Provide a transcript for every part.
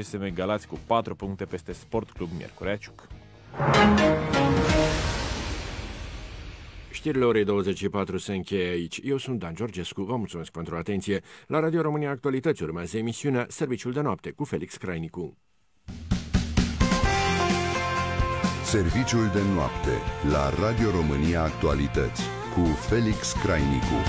CSM Galați cu 4 puncte peste Sport Club Miercurea Ciuc. Știrile orei 24 se încheie aici. Eu sunt Dan Georgescu, vă mulțumesc pentru atenție. La Radio România Actualități urmează emisiunea Serviciul de Noapte cu Felix Crainicu. Serviciul de Noapte la Radio România Actualități cu Felix Crainicu.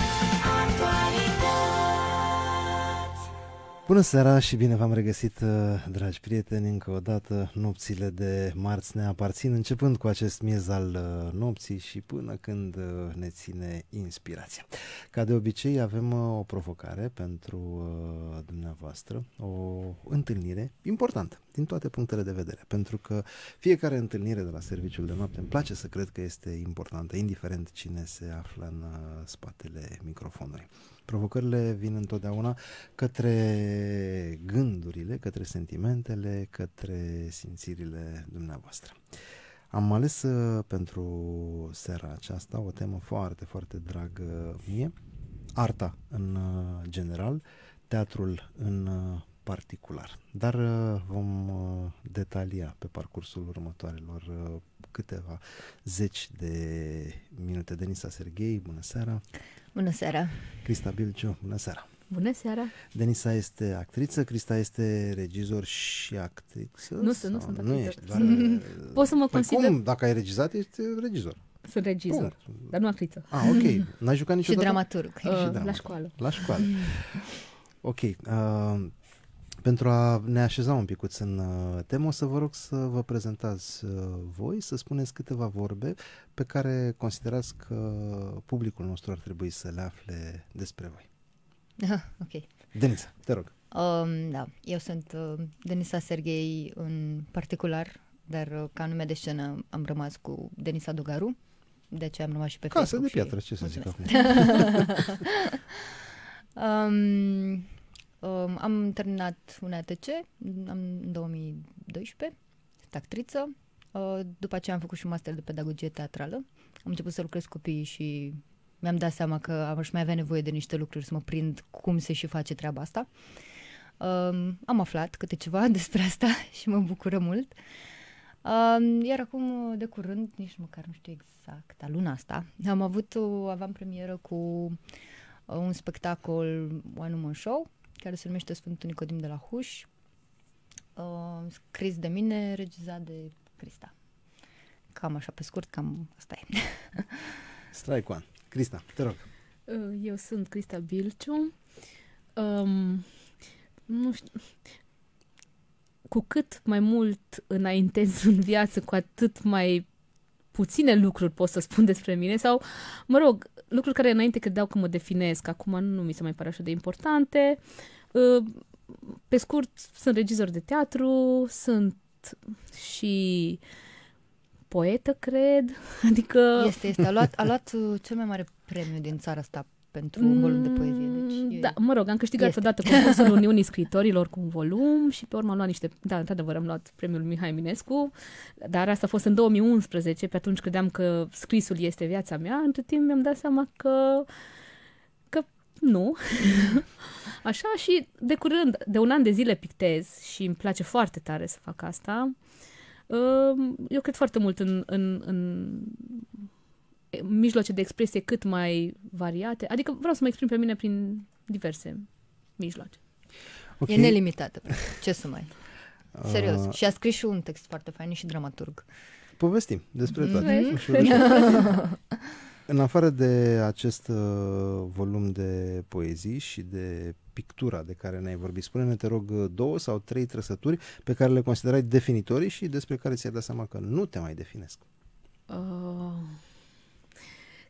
Bună seara și bine v-am regăsit, uh, dragi prieteni, încă o dată nopțile de marți ne aparțin, începând cu acest miez al uh, nopții și până când uh, ne ține inspirația. Ca de obicei avem o provocare pentru dumneavoastră, o întâlnire importantă din toate punctele de vedere, pentru că fiecare întâlnire de la serviciul de noapte îmi place să cred că este importantă, indiferent cine se află în spatele microfonului. Provocările vin întotdeauna către gândurile, către sentimentele, către simțirile dumneavoastră. Am ales uh, pentru seara aceasta o temă foarte, foarte dragă mie, arta în uh, general, teatrul în uh, particular. Dar vom detalia pe parcursul următoarelor câteva zeci de minute. Denisa Serghei, bună seara! Bună seara! Crista Bilciu, bună seara! Bună seara! Denisa este actriță, Crista este regizor și actriță? Nu sunt, nu sunt actriță. Nu ești, dar, uh, Poți să mă păi consider... cum? Dacă ai regizat, ești uh, regizor. Sunt regizor, Bun. dar nu actriță. Ah, ok. N-ai jucat niciodată? Și uh, dramaturg. Uh, și dramaturg. La școală. La școală. ok. Uh, pentru a ne așeza un picuț în uh, temă, o să vă rog să vă prezentați uh, voi, să spuneți câteva vorbe pe care considerați că publicul nostru ar trebui să le afle despre voi. ok. Denisa, te rog. Um, da, eu sunt uh, Denisa Serghei în particular, dar ca nume de scenă am rămas cu Denisa Dugaru, de aceea am rămas și pe Casa Facebook. Casă de piatră, și... ce să Mulțumesc. zic acum. um, Um, am terminat un ATC în 2012, sunt actriță. Uh, după aceea am făcut și un master de pedagogie teatrală. Am început să lucrez copiii și mi-am dat seama că aș mai avea nevoie de niște lucruri să mă prind cum se și face treaba asta. Um, am aflat câte ceva despre asta și mă bucură mult. Um, iar acum, de curând, nici măcar nu știu exact, a luna asta, am avut, aveam premieră cu un spectacol One Woman Show, care se numește Sfântul Nicodim de la Huș, uh, scris de mine, regizat de Crista. Cam așa, pe scurt, cam asta e. Strike one. Crista, te rog. Uh, eu sunt Crista Bilciu. Um, nu știu, cu cât mai mult înaintez în viață, cu atât mai puține lucruri pot să spun despre mine sau, mă rog, lucruri care înainte credeau că mă definesc, acum nu mi se mai pare așa de importante. Ă, pe scurt, sunt regizor de teatru, sunt și poetă, cred. Adică... Este, este. A luat, a luat uh, cel mai mare premiu din țara asta, pentru mm, un volum de poezie. Deci mm, da, mă rog, am câștigat este. odată concursul Uniunii Scritorilor cu un volum și pe urmă am luat niște... Da, într-adevăr, am luat premiul Mihai Minescu, dar asta a fost în 2011, pe atunci credeam că scrisul este viața mea, între timp mi-am dat seama că nu. Așa și de curând, de un an de zile pictez și îmi place foarte tare să fac asta. Eu cred foarte mult în, în, în mijloace de expresie cât mai variate. Adică vreau să mă exprim pe mine prin diverse mijloace. Okay. E nelimitată. Ce să mai... Serios. Uh... Și a scris și un text foarte fain și dramaturg. Povestim despre mm. toate. Mm-hmm. În afară de acest uh, volum de poezii și de pictura de care ne-ai vorbit, spune-ne, te rog, două sau trei trăsături pe care le considerai definitorii și despre care ți-ai dat seama că nu te mai definesc. Uh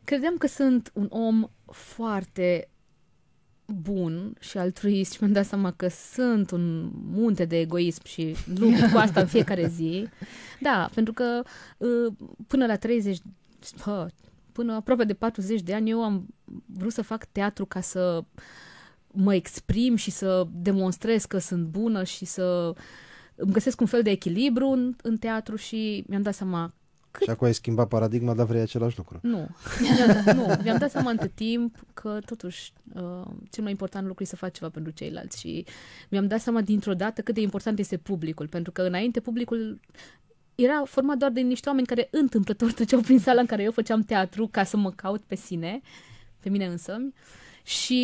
credeam că sunt un om foarte bun și altruist și mi-am dat seama că sunt un munte de egoism și lupt cu asta în fiecare zi. Da, pentru că uh, până la 30, până aproape de 40 de ani eu am vrut să fac teatru ca să mă exprim și să demonstrez că sunt bună și să îmi găsesc un fel de echilibru în, în teatru și mi-am dat seama cât... Și acum ai schimbat paradigma, dar vrei același lucru. Nu, da, da, nu. mi-am dat seama între timp că totuși uh, cel mai important lucru e să faci ceva pentru ceilalți și mi-am dat seama dintr-o dată cât de important este publicul, pentru că înainte publicul era format doar de niște oameni care întâmplător treceau prin sala în care eu făceam teatru ca să mă caut pe sine, pe mine însămi. Și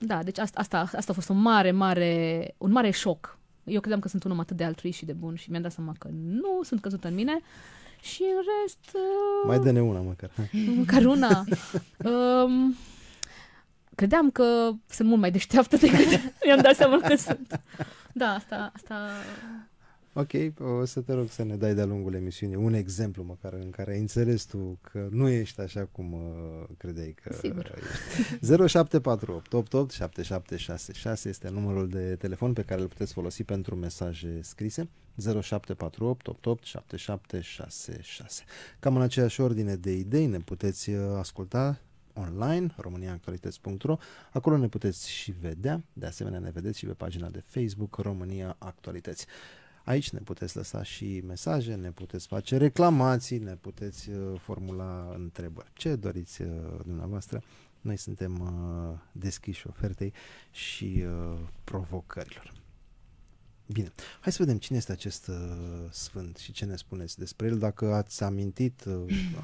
da, deci asta, asta, asta a fost un mare, mare, un mare șoc. Eu credeam că sunt un om atât de altruist și de bun și mi-am dat seama că nu, sunt căzută în mine. Uh, și în rest... Uh, Mai dă-ne una măcar. Măcar una. um, credeam că sunt mult mai deșteaptă decât mi-am dat seama că sunt. Da, asta, asta Ok, o să te rog să ne dai de-a lungul emisiunii un exemplu măcar în care ai înțeles tu că nu ești așa cum credeai că Sigur. ești. 0748887766 este numărul de telefon pe care îl puteți folosi pentru mesaje scrise. 0748887766. Cam în aceeași ordine de idei ne puteți asculta online, româniaactualități.ro. Acolo ne puteți și vedea, de asemenea ne vedeți și pe pagina de Facebook România Actualități. Aici ne puteți lăsa și mesaje, ne puteți face reclamații, ne puteți uh, formula întrebări. Ce doriți uh, dumneavoastră? Noi suntem uh, deschiși ofertei și provocărilor. Bine, hai să vedem cine este acest sfânt și ce ne spuneți despre el, dacă ați amintit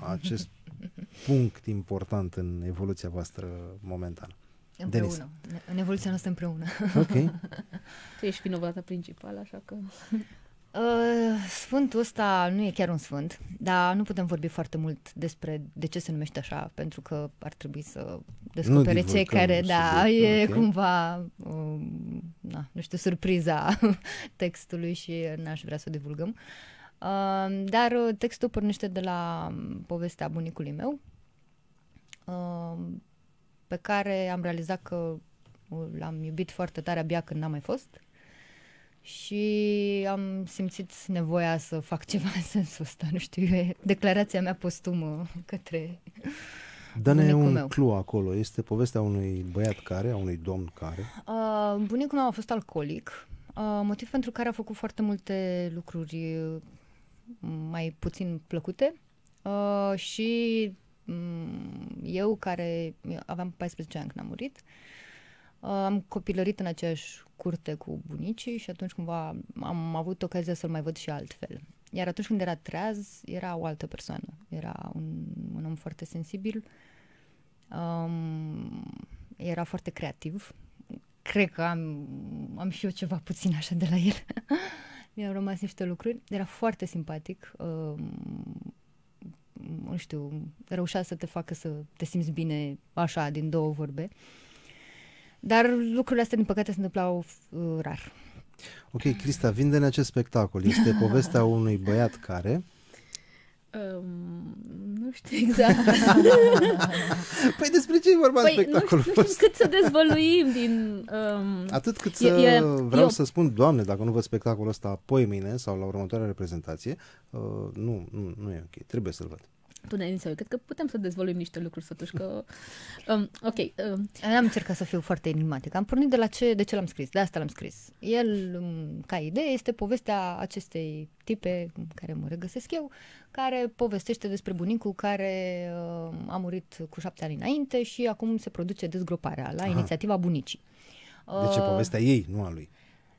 acest punct important în evoluția voastră momentană. Împreună. Denis. Ne, în evoluția noastră împreună. Ok. tu ești vinovata principală, așa că... Uh, Sfântul ăsta nu e chiar un sfânt, dar nu putem vorbi foarte mult despre de ce se numește așa, pentru că ar trebui să descopere cei care, da, subiect. e okay. cumva, uh, na, nu știu, surpriza textului și n-aș vrea să o divulgăm. Um, uh, dar textul pornește de la um, povestea bunicului meu, uh, pe care am realizat că l-am iubit foarte tare abia când n-am mai fost și am simțit nevoia să fac ceva în sensul ăsta, nu știu, e declarația mea postumă către Dă-ne un meu. clu acolo, este povestea unui băiat care, a unui domn care? Uh, bunicul meu a fost alcoolic, uh, motiv pentru care a făcut foarte multe lucruri mai puțin plăcute uh, și Mm, eu care aveam 14 ani când am murit, uh, am copilărit în aceeași curte cu bunicii și atunci cumva am avut ocazia să-l mai văd și altfel. Iar atunci când era treaz, era o altă persoană. Era un, un om foarte sensibil, um, era foarte creativ. Cred că am, am și eu ceva puțin așa de la el. Mi-au rămas niște lucruri. Era foarte simpatic. Um, nu știu, reușea să te facă să te simți bine așa, din două vorbe. Dar lucrurile astea, din păcate, se întâmplau uh, rar. Ok, Crista, vinde-ne acest spectacol. Este povestea unui băiat care Um, nu știu exact. păi despre ce e vorba păi, spectacolul nu știu, nu știu cât să dezvăluim din... Um, Atât cât să e, vreau eu... să spun, Doamne, dacă nu văd spectacolul ăsta poi mâine sau la următoarea reprezentație, uh, nu, nu, nu e ok, trebuie să-l văd tunel în Cred că putem să dezvoluim niște lucruri, totuși, că... Um, ok. Um. Am încercat să fiu foarte enigmatic. Am pornit de la ce, de ce l-am scris, de asta l-am scris. El, um, ca idee, este povestea acestei tipe, care mă regăsesc eu, care povestește despre bunicul care uh, a murit cu șapte ani înainte și acum se produce dezgroparea la Aha. inițiativa bunicii. Deci ce uh, povestea ei, nu a lui.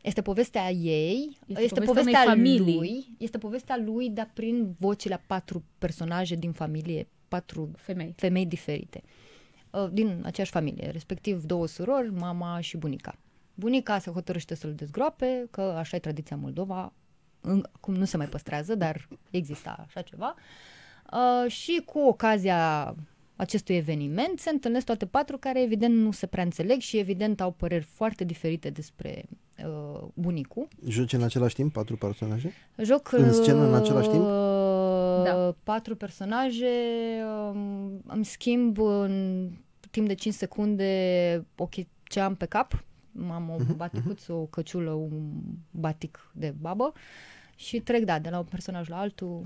Este povestea ei, este, este povestea, povestea familii. lui, este povestea lui, dar prin vocile a patru personaje din familie, patru femei, femei diferite. Uh, din aceeași familie, respectiv două surori, mama și bunica. Bunica se hotărăște să-l dezgroape, că așa e tradiția Moldova, acum nu se mai păstrează, dar exista așa ceva. Uh, și cu ocazia acestui eveniment se întâlnesc toate patru care evident nu se prea înțeleg și evident au păreri foarte diferite despre uh, bunicul. Joci în același timp patru personaje? Joc în scenă în același timp? Uh, da. Patru personaje, uh, îmi schimb în timp de 5 secunde ok, ce am pe cap. Am o mhm, baticuță, uh-huh. o căciulă, un batic de babă și trec, da, de la un personaj la altul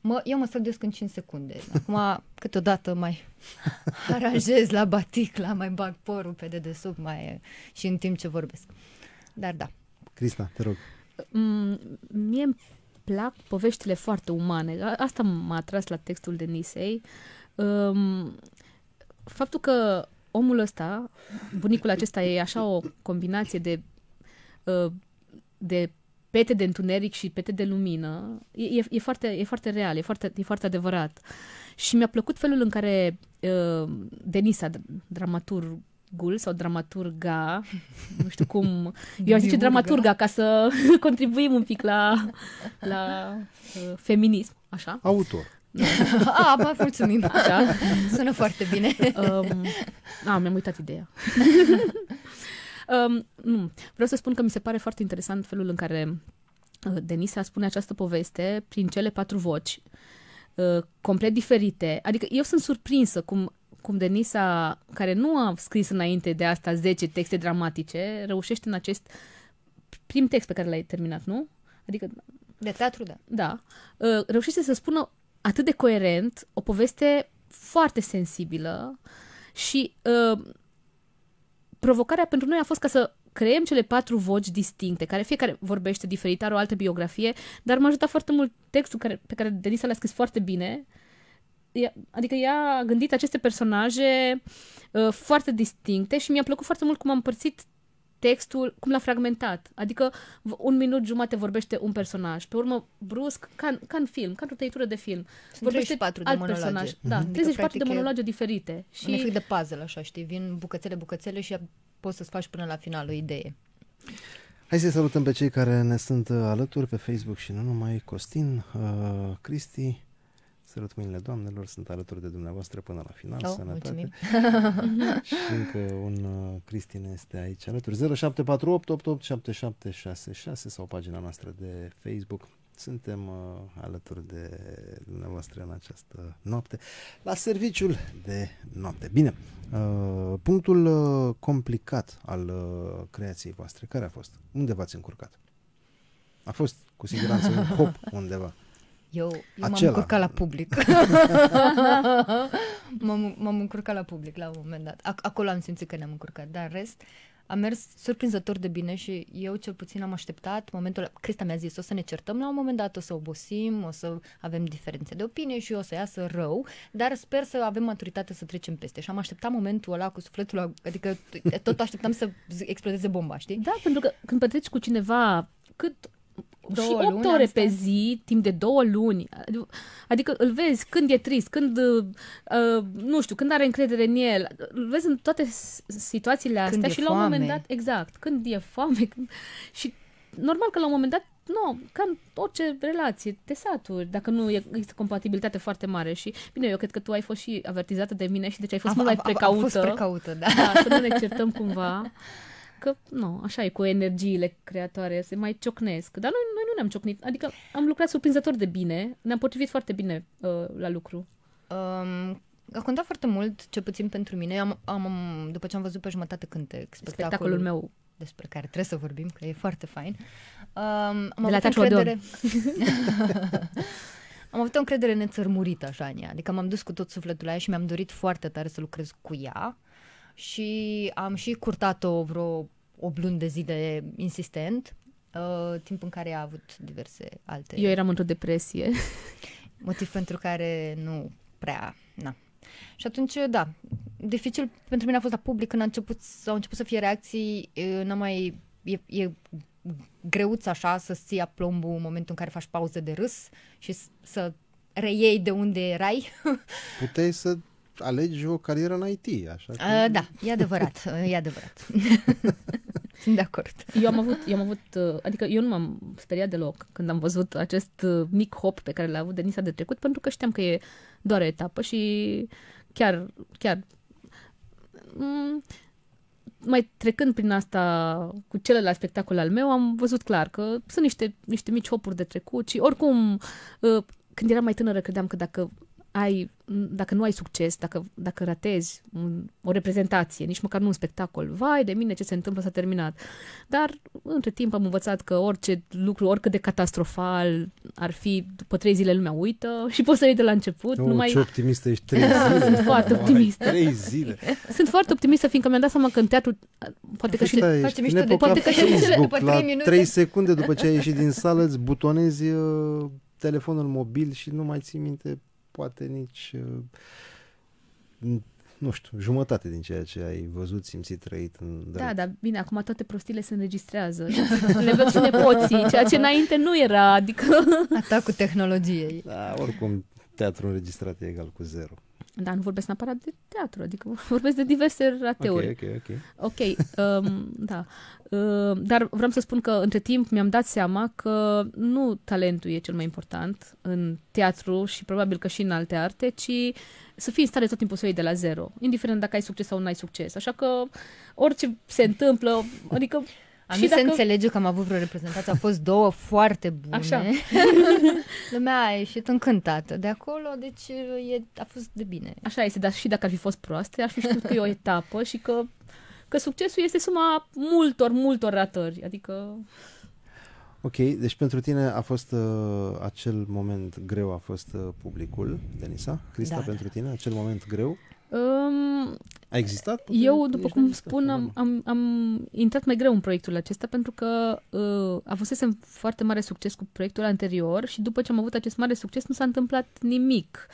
Mă, eu mă străduiesc în 5 secunde. Acum, câteodată mai aranjez la la mai bag porul pe dedesubt mai, și în timp ce vorbesc. Dar da. Crista, te rog. Mm, mie îmi plac poveștile foarte umane. Asta m-a atras la textul de Nisei. Um, faptul că omul ăsta, bunicul acesta, e așa o combinație de, uh, de pete de întuneric și pete de lumină, e, e, e, foarte, e foarte real, e foarte, e foarte adevărat. Și mi-a plăcut felul în care uh, Denisa, dramaturgul sau dramaturga, nu știu cum, eu aș zice dramaturga ca să contribuim un pic la, la uh, feminism, așa. Autor. a, ah, mă, mulțumim. Așa. Sună foarte bine. Um, a, mi-am uitat ideea. Um, nu. Vreau să spun că mi se pare foarte interesant felul în care uh, Denisa spune această poveste prin cele patru voci, uh, complet diferite. Adică eu sunt surprinsă cum, cum Denisa, care nu a scris înainte de asta 10 texte dramatice, reușește în acest prim text pe care l-ai terminat, nu? Adică... De teatru, da. Da. Uh, reușește să spună atât de coerent o poveste foarte sensibilă și uh, provocarea pentru noi a fost ca să creăm cele patru voci distincte, care fiecare vorbește diferit, are o altă biografie, dar m-a ajutat foarte mult textul care, pe care Denisa l-a scris foarte bine. Ea, adică ea a gândit aceste personaje uh, foarte distincte și mi-a plăcut foarte mult cum am împărțit textul, cum l-a fragmentat. Adică un minut jumate vorbește un personaj, pe urmă brusc, ca, ca în film, ca într-o tăietură de film. Sunt vorbește 34 alt de monologe. personaj. Mm-hmm. Da, adică 34 de monologe diferite. Și... Un efect de puzzle, așa, știi? Vin bucățele, bucățele și poți să-ți faci până la final o idee. Hai să salutăm pe cei care ne sunt alături pe Facebook și nu numai Costin, uh, Cristi, Sărut mâinile doamnelor, sunt alături de dumneavoastră până la final, oh, sănătate. și încă un uh, Cristina este aici alături. 0748887766 sau pagina noastră de Facebook. Suntem uh, alături de dumneavoastră în această noapte, la serviciul de noapte. Bine, uh, punctul uh, complicat al uh, creației voastre, care a fost? Unde v-ați încurcat? A fost cu siguranță un hop undeva. Eu, eu m-am încurcat la public. m-am, m-am încurcat la public la un moment dat. Ac- acolo am simțit că ne-am încurcat, dar rest a mers surprinzător de bine și eu cel puțin am așteptat momentul, Crista mi-a zis, o să ne certăm la un moment dat, o să obosim, o să avem diferențe de opinie și o să iasă rău, dar sper să avem maturitate să trecem peste. Și am așteptat momentul ăla cu sufletul, adică tot așteptam să explodeze bomba, știi? Da, pentru că când petreci cu cineva cât două și 8 luni ore pe zi, timp de două luni. Adică îl vezi când e trist, când, uh, nu știu, când are încredere în el. Îl vezi în toate situațiile astea când și la un moment dat, exact, când e foame. Când, și normal că la un moment dat nu, ca în orice relație, te saturi, dacă nu există compatibilitate foarte mare și, bine, eu cred că tu ai fost și avertizată de mine și deci ai fost a, mult mai precaută. Am fost precaută, da. da. să nu ne certăm cumva. Că, nu, așa e cu energiile creatoare, se mai ciocnesc. Dar noi, noi nu ne-am ciocnit, adică am lucrat surprinzător de bine, ne-am potrivit foarte bine uh, la lucru. Um, a contat foarte mult, ce puțin pentru mine. Am, am, după ce am văzut pe jumătate cântec, spectacolul, spectacolul meu despre care trebuie să vorbim, că e foarte fain. Um, am de avut la încredere... am avut o încredere nețărmurită așa în ea. Adică m-am dus cu tot sufletul la ea și mi-am dorit foarte tare să lucrez cu ea și am și curtat-o vreo o blând de de insistent, uh, timp în care a avut diverse alte... Eu eram într-o depresie. motiv pentru care nu prea... Na. Și atunci, da, dificil pentru mine a fost la public când a început, au început să fie reacții, n-am mai... E, e greuț așa să-ți ții aplombul în momentul în care faci pauză de râs și să reiei de unde erai. Puteai să alegi o carieră în IT, așa că... A, da, e adevărat, e adevărat. Sunt de acord. Eu am avut, eu am avut, uh, adică eu nu m-am speriat deloc când am văzut acest uh, mic hop pe care l-a avut Denisa de trecut, pentru că știam că e doar o etapă și chiar, chiar mm, mai trecând prin asta cu celălalt spectacol al meu, am văzut clar că sunt niște, niște mici hopuri de trecut și oricum, uh, când eram mai tânără, credeam că dacă ai, dacă nu ai succes, dacă, dacă ratezi un, o reprezentație, nici măcar nu un spectacol, vai de mine ce se întâmplă, s-a terminat. Dar între timp am învățat că orice lucru, oricât de catastrofal ar fi, după trei zile lumea uită și poți să iei de la început. Nu, numai... ce optimistă ești, trei zile. Sunt foarte optimistă. Trei zile. Sunt foarte optimistă, fiindcă mi-am dat seama că în teatru, poate că păi și... Facem de poate că Facebook, la trei secunde după ce ai ieșit din sală, îți butonezi uh, telefonul mobil și nu mai ții minte poate nici, uh, nu știu, jumătate din ceea ce ai văzut, simțit, trăit. În drept. da, dar bine, acum toate prostile se înregistrează. Le văd și nepoții, ceea ce înainte nu era, adică... Atacul tehnologiei. Da, oricum, teatru înregistrat e egal cu zero. Dar nu vorbesc neapărat de teatru, adică vorbesc de diverse rateuri. Ok, ok, ok. Ok, um, da. Uh, dar vreau să spun că între timp mi-am dat seama că nu talentul e cel mai important în teatru și probabil că și în alte arte, ci să fii în stare tot timpul să iei de la zero, indiferent dacă ai succes sau nu ai succes. Așa că orice se întâmplă, adică am și dacă... se înțelege că am avut vreo reprezentație, au fost două foarte bune. Așa. Lumea a ieșit încântată de acolo, deci e, a fost de bine. Așa este, dar și dacă ar fi fost proaste, ar fi știut că e o etapă și că, că succesul este suma multor, multor ratări. Adică... Ok, deci pentru tine a fost uh, acel moment greu, a fost uh, publicul, Denisa? Crista, da, pentru tine, acel moment greu? Um, a existat? Eu, după cum spun, am, am, am intrat mai greu în proiectul acesta pentru că uh, avusesem foarte mare succes cu proiectul anterior și după ce am avut acest mare succes nu s-a întâmplat nimic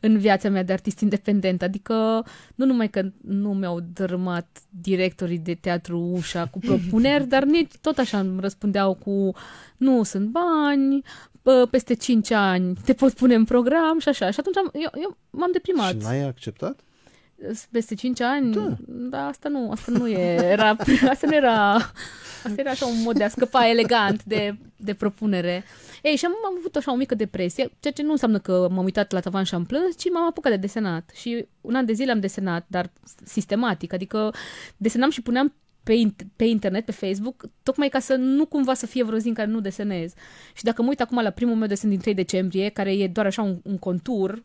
în viața mea de artist independent. Adică nu numai că nu mi-au dărâmat directorii de teatru ușa cu propuneri, dar nici tot așa îmi răspundeau cu nu sunt bani, peste 5 ani te pot pune în program și așa. Și atunci am, eu, eu m-am deprimat. Și n-ai acceptat? peste 5 ani, da. dar asta nu, asta nu e, era, asta nu era, asta era așa un mod de a scăpa elegant de, de propunere. Ei, și am, am avut așa o mică depresie, ceea ce nu înseamnă că m-am uitat la tavan și am plâns, ci m-am apucat de desenat. Și un an de zile am desenat, dar sistematic, adică desenam și puneam pe, in- pe internet, pe Facebook, tocmai ca să nu cumva să fie vreo zi în care nu desenez. Și dacă mă uit acum la primul meu desen din 3 decembrie, care e doar așa un, un contur, uh,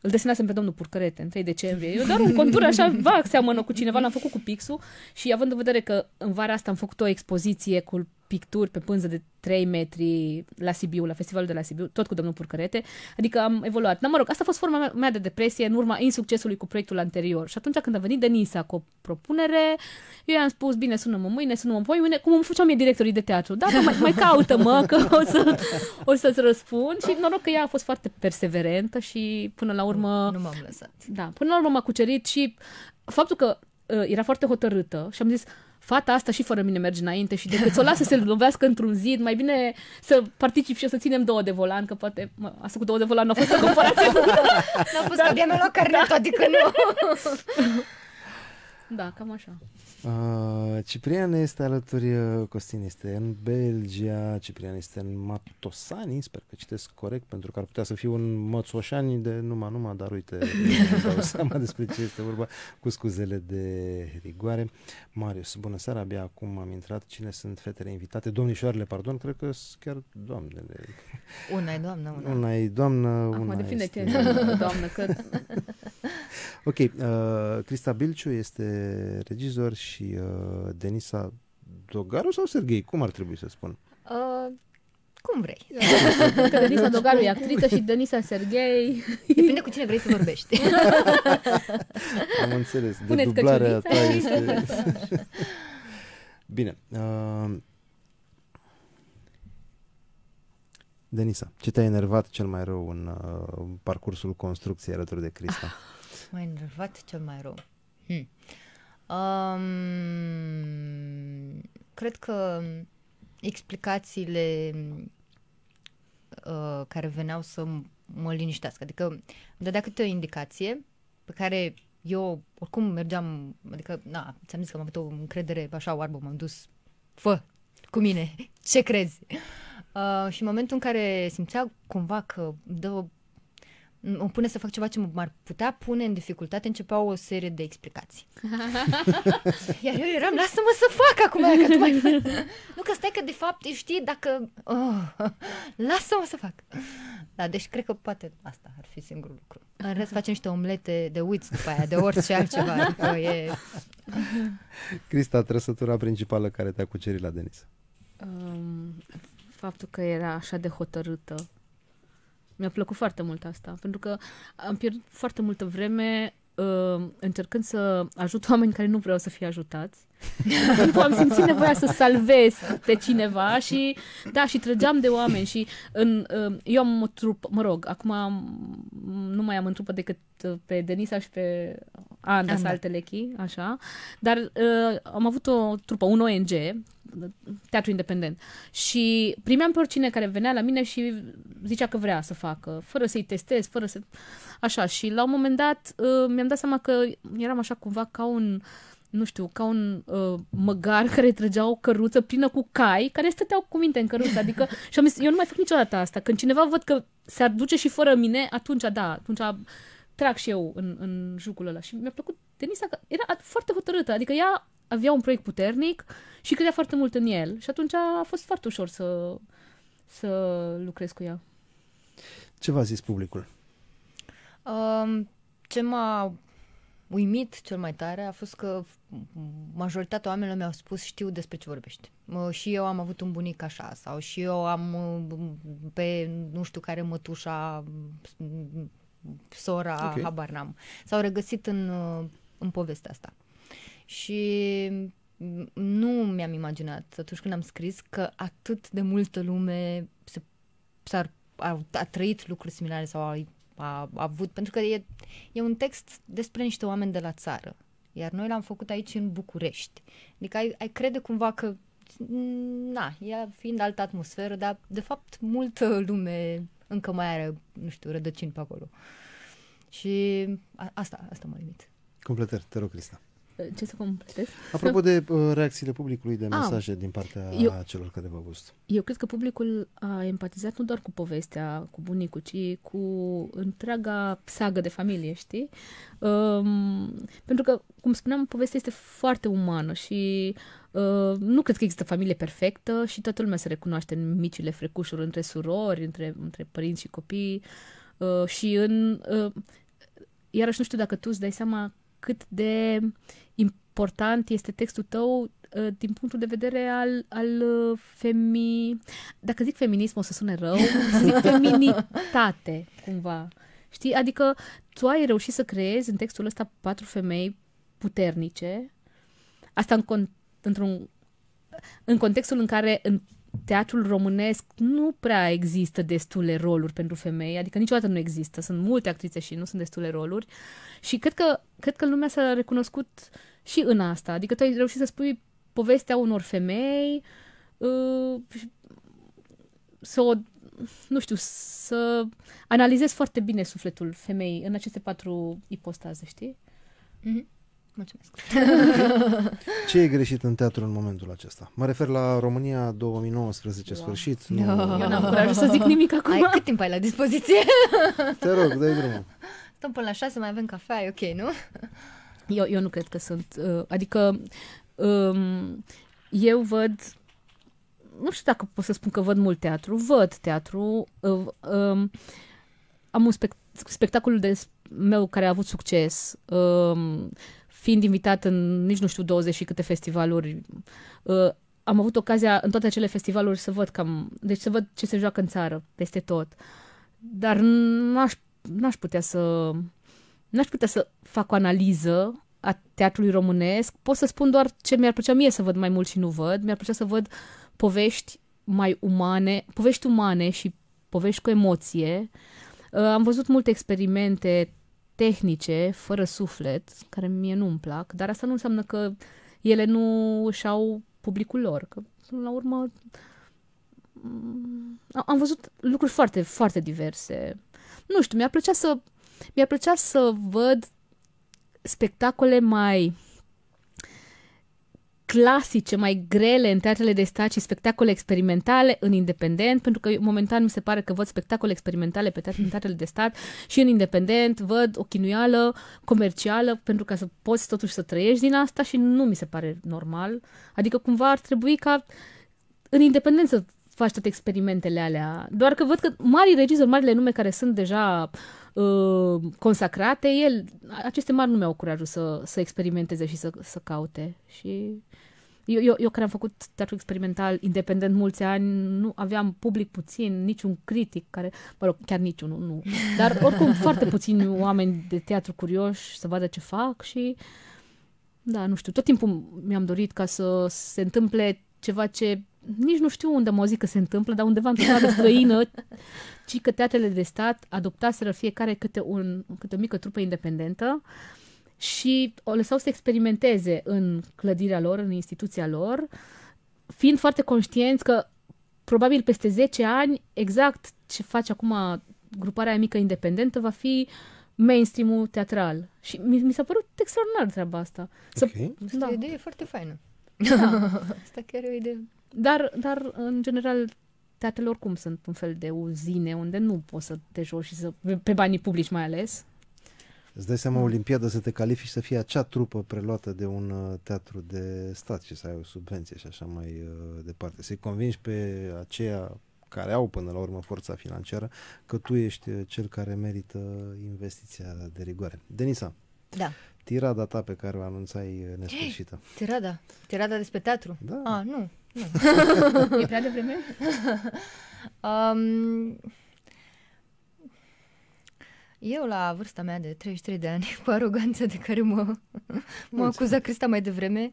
îl desenasem pe domnul Purcărete în 3 decembrie. Eu doar un contur așa vag seamănă cu cineva, l-am făcut cu pixul și având în vedere că în vara asta am făcut o expoziție cu picturi pe pânză de 3 metri la Sibiu, la festivalul de la Sibiu, tot cu domnul Purcărete. Adică am evoluat. Dar mă rog, asta a fost forma mea de depresie în urma insuccesului cu proiectul anterior. Și atunci când a venit Denisa cu o propunere, eu i-am spus, bine, sună-mă mâine, sună-mă voi, mâine, cum îmi făceau mie directorii de teatru. Da, da mai, mai caută-mă că o, să, o să-ți răspund. Și noroc că ea a fost foarte perseverentă și până la urmă... Nu, nu m-am lăsat. Da, până la urmă m-a cucerit și faptul că uh, era foarte hotărâtă și am zis, fata asta și fără mine merge înainte și decât să o lasă să se lovească într-un zid, mai bine să particip și să ținem două de volan, că poate, mă, asta cu două de volan nu a fost o comparație. nu a fost că abia da. mi-a luat carnetul, da. adică nu. da, cam așa. Uh, Ciprian este alături, uh, Costin este în Belgia, Ciprian este în Matosani, sper că citesc corect, pentru că ar putea să fie un mățoșani de numai numai, dar uite, nu seama despre ce este vorba, cu scuzele de rigoare. Marius, bună seara, abia acum am intrat, cine sunt fetele invitate? Domnișoarele, pardon, cred că sunt chiar doamnele. Una e doamnă, una. Una e doamnă, acum una depinde este... ce doamnă, că... ok, uh, Crista Bilciu este regizor și și uh, Denisa Dogaru sau Serghei? Cum ar trebui să spun? Uh, cum vrei. Că Denisa Dogaru e actriță și Denisa Serghei. Depinde cu cine vrei să vorbești. Am înțeles. De Puneți dublarea ta este... Bine. Uh... Denisa, ce te-a enervat cel mai rău în uh, parcursul construcției alături de Crista? Ah, m-a enervat cel mai rău. Hmm. Um, cred că explicațiile uh, care veneau să mă liniștească, adică îmi dădea câte o indicație pe care eu oricum mergeam, adică, na, ți-am zis că am avut o încredere așa oarbă, m-am dus, fă, cu mine, ce crezi? Uh, și în momentul în care simțea cumva că dă mă pune să fac ceva ce m-ar putea pune în dificultate, începeau o serie de explicații. Iar eu eram, lasă-mă să fac acum, că tu mai Nu, că stai că de fapt, știi, dacă... Oh, lasă-mă să fac. Da, deci cred că poate asta ar fi singurul lucru. În rest facem niște omlete de uiți după aia, de orice altceva. Adică e... Crista, trăsătura principală care te-a cucerit la Denis? Um, faptul că era așa de hotărâtă mi-a plăcut foarte mult asta, pentru că am pierdut foarte multă vreme uh, încercând să ajut oameni care nu vreau să fie ajutați. Pentru am simțit nevoia să salvez pe cineva și, da, și trăgeam de oameni și în, uh, eu am o trupă, mă rog, acum nu mai am în trupă decât uh, pe Denisa și pe Anda Saltelechi, așa, dar uh, am avut o trupă, un ONG, uh, teatru independent și primeam pe oricine care venea la mine și zicea că vrea să facă, fără să-i testez, fără să... Așa, și la un moment dat uh, mi-am dat seama că eram așa cumva ca un, nu știu, ca un uh, măgar care trăgea o căruță plină cu cai, care stăteau cu minte în căruță, adică... Și am zis, eu nu mai fac niciodată asta. Când cineva văd că se duce și fără mine, atunci, da, atunci trag și eu în, în jucul ăla. Și mi-a plăcut Denisa, că era foarte hotărâtă, adică ea avea un proiect puternic și credea foarte mult în el și atunci a fost foarte ușor să, să lucrez cu ea. Ce v-a zis publicul? Um, ce m-a uimit cel mai tare a fost că majoritatea oamenilor mi-au spus știu despre ce vorbești. Și eu am avut un bunic așa sau și eu am pe nu știu care mătușa sora, okay. habar n-am. S-au regăsit în, în povestea asta. Și nu mi-am imaginat atunci când am scris că atât de multă lume se, s-ar a, a trăit lucruri similare sau a, a, a avut, pentru că e, e un text despre niște oameni de la țară, iar noi l-am făcut aici în București. Adică ai, ai crede cumva că, na, ea fiind altă atmosferă, dar de fapt multă lume încă mai are, nu știu, rădăcini pe acolo. Și a, asta, asta mă limit. Completări, te rog, Cristina. Eh, ce să completez? Apropo de uh, reacțiile publicului de ah. mesaje a, din partea eu, celor care v-au văzut. Eu cred că publicul a empatizat nu doar cu povestea, cu bunicul, ci cu întreaga sagă de familie, știi? Um, pentru că, cum spuneam, povestea este foarte umană și Uh, nu cred că există familie perfectă și toată lumea se recunoaște în micile frecușuri între surori, între, între părinți și copii uh, și în... Uh, iarăși nu știu dacă tu îți dai seama cât de important este textul tău uh, din punctul de vedere al, al uh, femi... Dacă zic feminism o să sune rău, zic feminitate, cumva. Știi? Adică tu ai reușit să creezi în textul ăsta patru femei puternice, asta în con- într-un în contextul în care în teatrul românesc nu prea există destule roluri pentru femei, adică niciodată nu există. Sunt multe actrițe și nu sunt destule roluri și cred că, cred că lumea s-a recunoscut și în asta. Adică tu ai reușit să spui povestea unor femei, uh, să o, nu știu, să analizezi foarte bine sufletul femeii în aceste patru ipostaze, știi? Mm-hmm. Mulțumesc. Ce e greșit în teatru în momentul acesta? Mă refer la România 2019, wow. sfârșit. Nu... Eu n-am curajul să zic nimic acum. Ai, cât timp ai la dispoziție? Te rog, dai drumul. Stăm până la șase, mai avem cafea, e ok, nu? Eu, eu nu cred că sunt. Uh, adică um, eu văd nu știu dacă pot să spun că văd mult teatru, văd teatru. Uh, um, am un spect- spectacol de meu care a avut succes. Um, fiind invitat în nici nu știu 20 și câte festivaluri, uh, am avut ocazia în toate acele festivaluri să văd cam, deci să văd ce se joacă în țară, peste tot. Dar n-aș, n-aș putea să n-aș putea să fac o analiză a teatrului românesc. Pot să spun doar ce mi-ar plăcea mie să văd mai mult și nu văd. Mi-ar plăcea să văd povești mai umane, povești umane și povești cu emoție. Uh, am văzut multe experimente tehnice, fără suflet, care mie nu-mi plac, dar asta nu înseamnă că ele nu își au publicul lor, că până la urmă mm, am văzut lucruri foarte, foarte diverse. Nu știu, mi-ar plăcea să mi-ar plăcea să văd spectacole mai clasice, mai grele în teatrele de stat și spectacole experimentale în independent, pentru că momentan mi se pare că văd spectacole experimentale pe teatrele, în teatrele de stat și în independent văd o chinuială comercială pentru ca să poți totuși să trăiești din asta și nu mi se pare normal. Adică cumva ar trebui ca în independent să faci toate experimentele alea. Doar că văd că marii regizori, marile nume care sunt deja uh, Uh, consacrate, el, aceste mari nu mi-au curajul să, să experimenteze și să, să caute. Și eu, eu, eu care am făcut teatru experimental independent mulți ani, nu aveam public puțin, niciun critic care, mă rog, chiar niciunul, nu. Dar oricum foarte puțini oameni de teatru curioși să vadă ce fac și da, nu știu, tot timpul mi-am dorit ca să se întâmple ceva ce nici nu știu unde mă zic că se întâmplă, dar undeva într-o țară străină, ci că teatrele de stat adoptaseră fiecare câte, un, câte o mică trupă independentă și o lăsau să experimenteze în clădirea lor, în instituția lor, fiind foarte conștienți că probabil peste 10 ani, exact ce face acum gruparea mică independentă va fi mainstream-ul teatral. Și mi, mi s-a părut extraordinar treaba asta. Okay. Să, da. Asta e o da. idee foarte faină. Da. asta chiar e o idee dar, dar în general, teatrele oricum sunt un fel de uzine unde nu poți să te joci și să, pe banii publici mai ales. Îți dai seama, Olimpiada să te califici să fie acea trupă preluată de un uh, teatru de stat și să ai o subvenție și așa mai uh, departe. Să-i convingi pe aceia care au până la urmă forța financiară că tu ești uh, cel care merită investiția de rigoare. Denisa, da. Tirada ta pe care o anunțai nesfârșită. Tirada? Tirada despre teatru? Da. A, nu. Nu. e prea devreme? um, eu, la vârsta mea de 33 de ani, cu aroganța de care mă, mă acuza Crista mai devreme,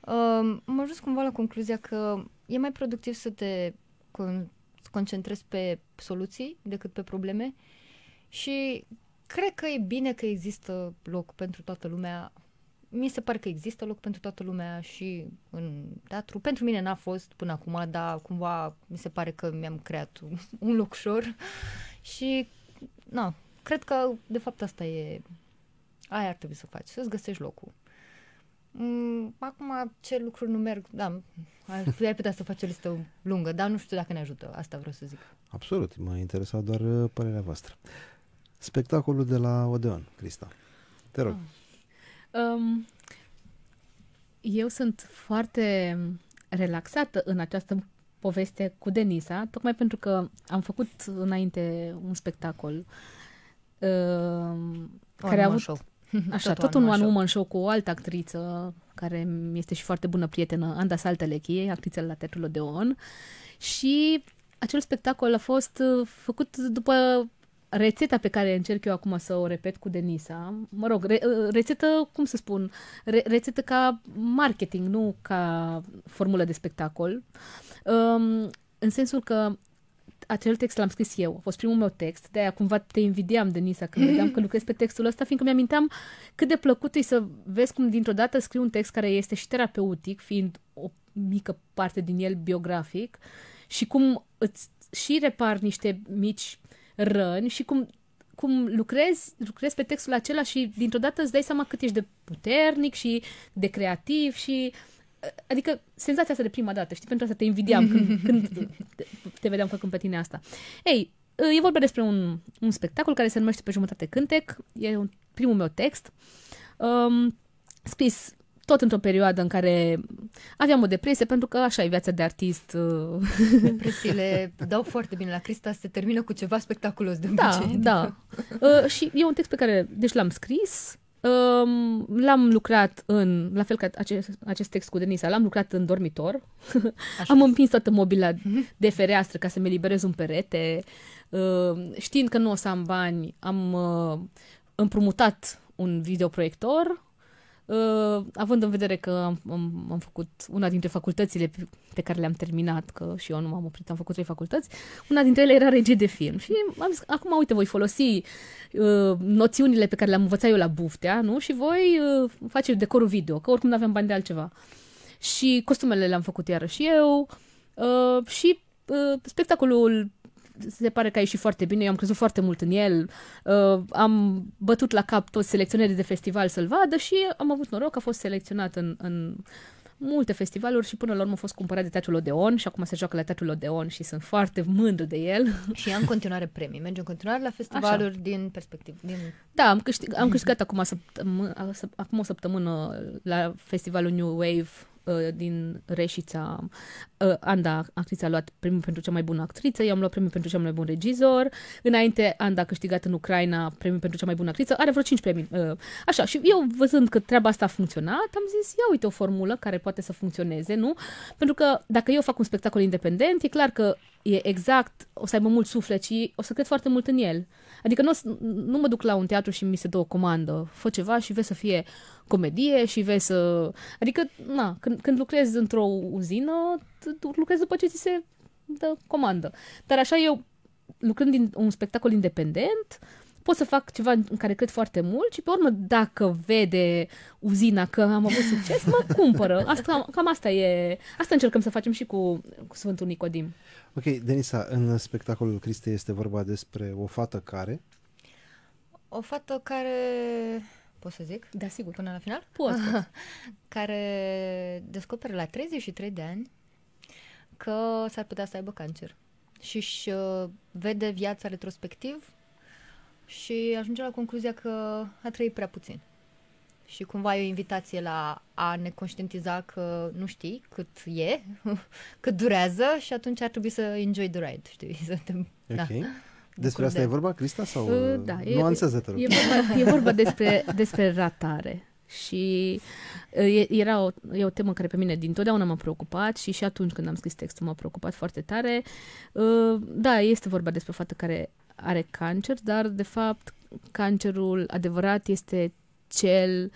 um, am ajuns cumva la concluzia că e mai productiv să te con- concentrezi pe soluții decât pe probleme și cred că e bine că există loc pentru toată lumea mi se pare că există loc pentru toată lumea și în teatru. Pentru mine n-a fost până acum, dar cumva mi se pare că mi-am creat un, un ușor. și, na, cred că de fapt asta e, aia ar trebui să faci, să-ți găsești locul. Mm, acum, ce lucruri nu merg, da, ai putea să faci o listă lungă, dar nu știu dacă ne ajută, asta vreau să zic. Absolut, m-a interesat doar uh, părerea voastră. Spectacolul de la Odeon, Crista. Te rog. Ah. Um, eu sunt foarte relaxată în această poveste cu Denisa, tocmai pentru că am făcut înainte un spectacol uh, care a avut... Show. Așa, tot, tot un one woman show cu o altă actriță care mi este și foarte bună prietenă, Anda Saltelechi, actriță la Teatrul Odeon. Și acel spectacol a fost uh, făcut după rețeta pe care încerc eu acum să o repet cu Denisa, mă rog, re, uh, rețetă, cum să spun, re, rețetă ca marketing, nu ca formulă de spectacol, um, în sensul că acel text l-am scris eu, a fost primul meu text, de-aia cumva te invidiam, Denisa, când vedeam că lucrez pe textul ăsta, fiindcă mi-aminteam cât de plăcut e să vezi cum dintr-o dată scriu un text care este și terapeutic, fiind o mică parte din el biografic, și cum îți și repar niște mici uh, răni și cum, cum lucrezi, lucrezi pe textul acela și dintr-o dată îți dai seama cât ești de puternic și de creativ și Adică senzația asta de prima dată, știi, pentru asta te invidiam când, când te vedeam făcând pe tine asta. Ei, e vorba despre un, un spectacol care se numește Pe jumătate cântec, e un, primul meu text, um, scris tot într-o perioadă în care aveam o depresie, pentru că așa e viața de artist. Uh. Depresiile dau foarte bine la Crista, se termină cu ceva spectaculos de da, obicei. Da, da. uh, și e un text pe care, deci l-am scris, Um, l-am lucrat în, la fel ca acest, acest text cu Denisa, l-am lucrat în dormitor. Așa. Am împins toată mobila mhm. de fereastră ca să-mi eliberez un perete. Uh, știind că nu o să am bani, am uh, împrumutat un videoproiector Uh, având în vedere că am, am, am făcut una dintre facultățile pe care le-am terminat, că și eu nu m-am oprit, am făcut trei facultăți, una dintre ele era regie de film și am zis, acum uite, voi folosi uh, noțiunile pe care le-am învățat eu la buftea, nu? Și voi uh, face decorul video, că oricum nu aveam bani de altceva. Și costumele le-am făcut iarăși eu uh, și uh, spectacolul se pare că a ieșit foarte bine, eu am crezut foarte mult în el, uh, am bătut la cap toți selecționerii de festival să-l vadă și am avut noroc, a fost selecționat în, în multe festivaluri și până la urmă a fost cumpărat de Teatrul Odeon și acum se joacă la Teatrul Odeon și sunt foarte mândru de el. Și am continuare premii, mergem în continuare la festivaluri Așa. din perspectivă. Din... Da, am, câștigat, am câștigat acum, săptămână, acum o săptămână la festivalul New Wave Uh, din Reșița, uh, Anda, actrița, a luat primul pentru cea mai bună actriță, eu am luat primul pentru cea mai bun regizor, înainte Anda a câștigat în Ucraina premiul pentru cea mai bună actriță, are vreo 5 premii. Uh, așa, și eu văzând că treaba asta a funcționat, am zis, ia uite o formulă care poate să funcționeze, nu? Pentru că dacă eu fac un spectacol independent, e clar că e exact, o să aibă mult suflet și o să cred foarte mult în el. Adică nu, nu mă duc la un teatru și mi se dă o comandă. Fă ceva și vezi să fie comedie și vezi să... Adică, na, când, când lucrezi într-o uzină, lucrezi după ce ți se dă comandă. Dar așa eu, lucrând din un spectacol independent, pot să fac ceva în care cred foarte mult și pe urmă dacă vede uzina că am avut succes, mă cumpără. Asta, cam asta e. Asta încercăm să facem și cu, cu Sfântul Nicodim. Ok, Denisa, în spectacolul Cristei este vorba despre o fată care... O fată care... Pot să zic? Da, sigur. Până la final? Poți, care descoperă la 33 de ani că s-ar putea să aibă cancer și își uh, vede viața retrospectiv și ajunge la concluzia că a trăit prea puțin și cumva e o invitație la a ne conștientiza că nu știi cât e, cât durează și atunci ar trebui să enjoy the ride, știi? Să te, okay. da. Despre asta de... e vorba, Crista? Sau... Uh, da, Nuanțează, te rog. E vorba, e vorba despre, despre ratare. Și uh, e, era o, e o temă care pe mine dintotdeauna m-a preocupat și și atunci când am scris textul m-a preocupat foarte tare. Uh, da, este vorba despre o fată care are cancer, dar de fapt cancerul adevărat este cel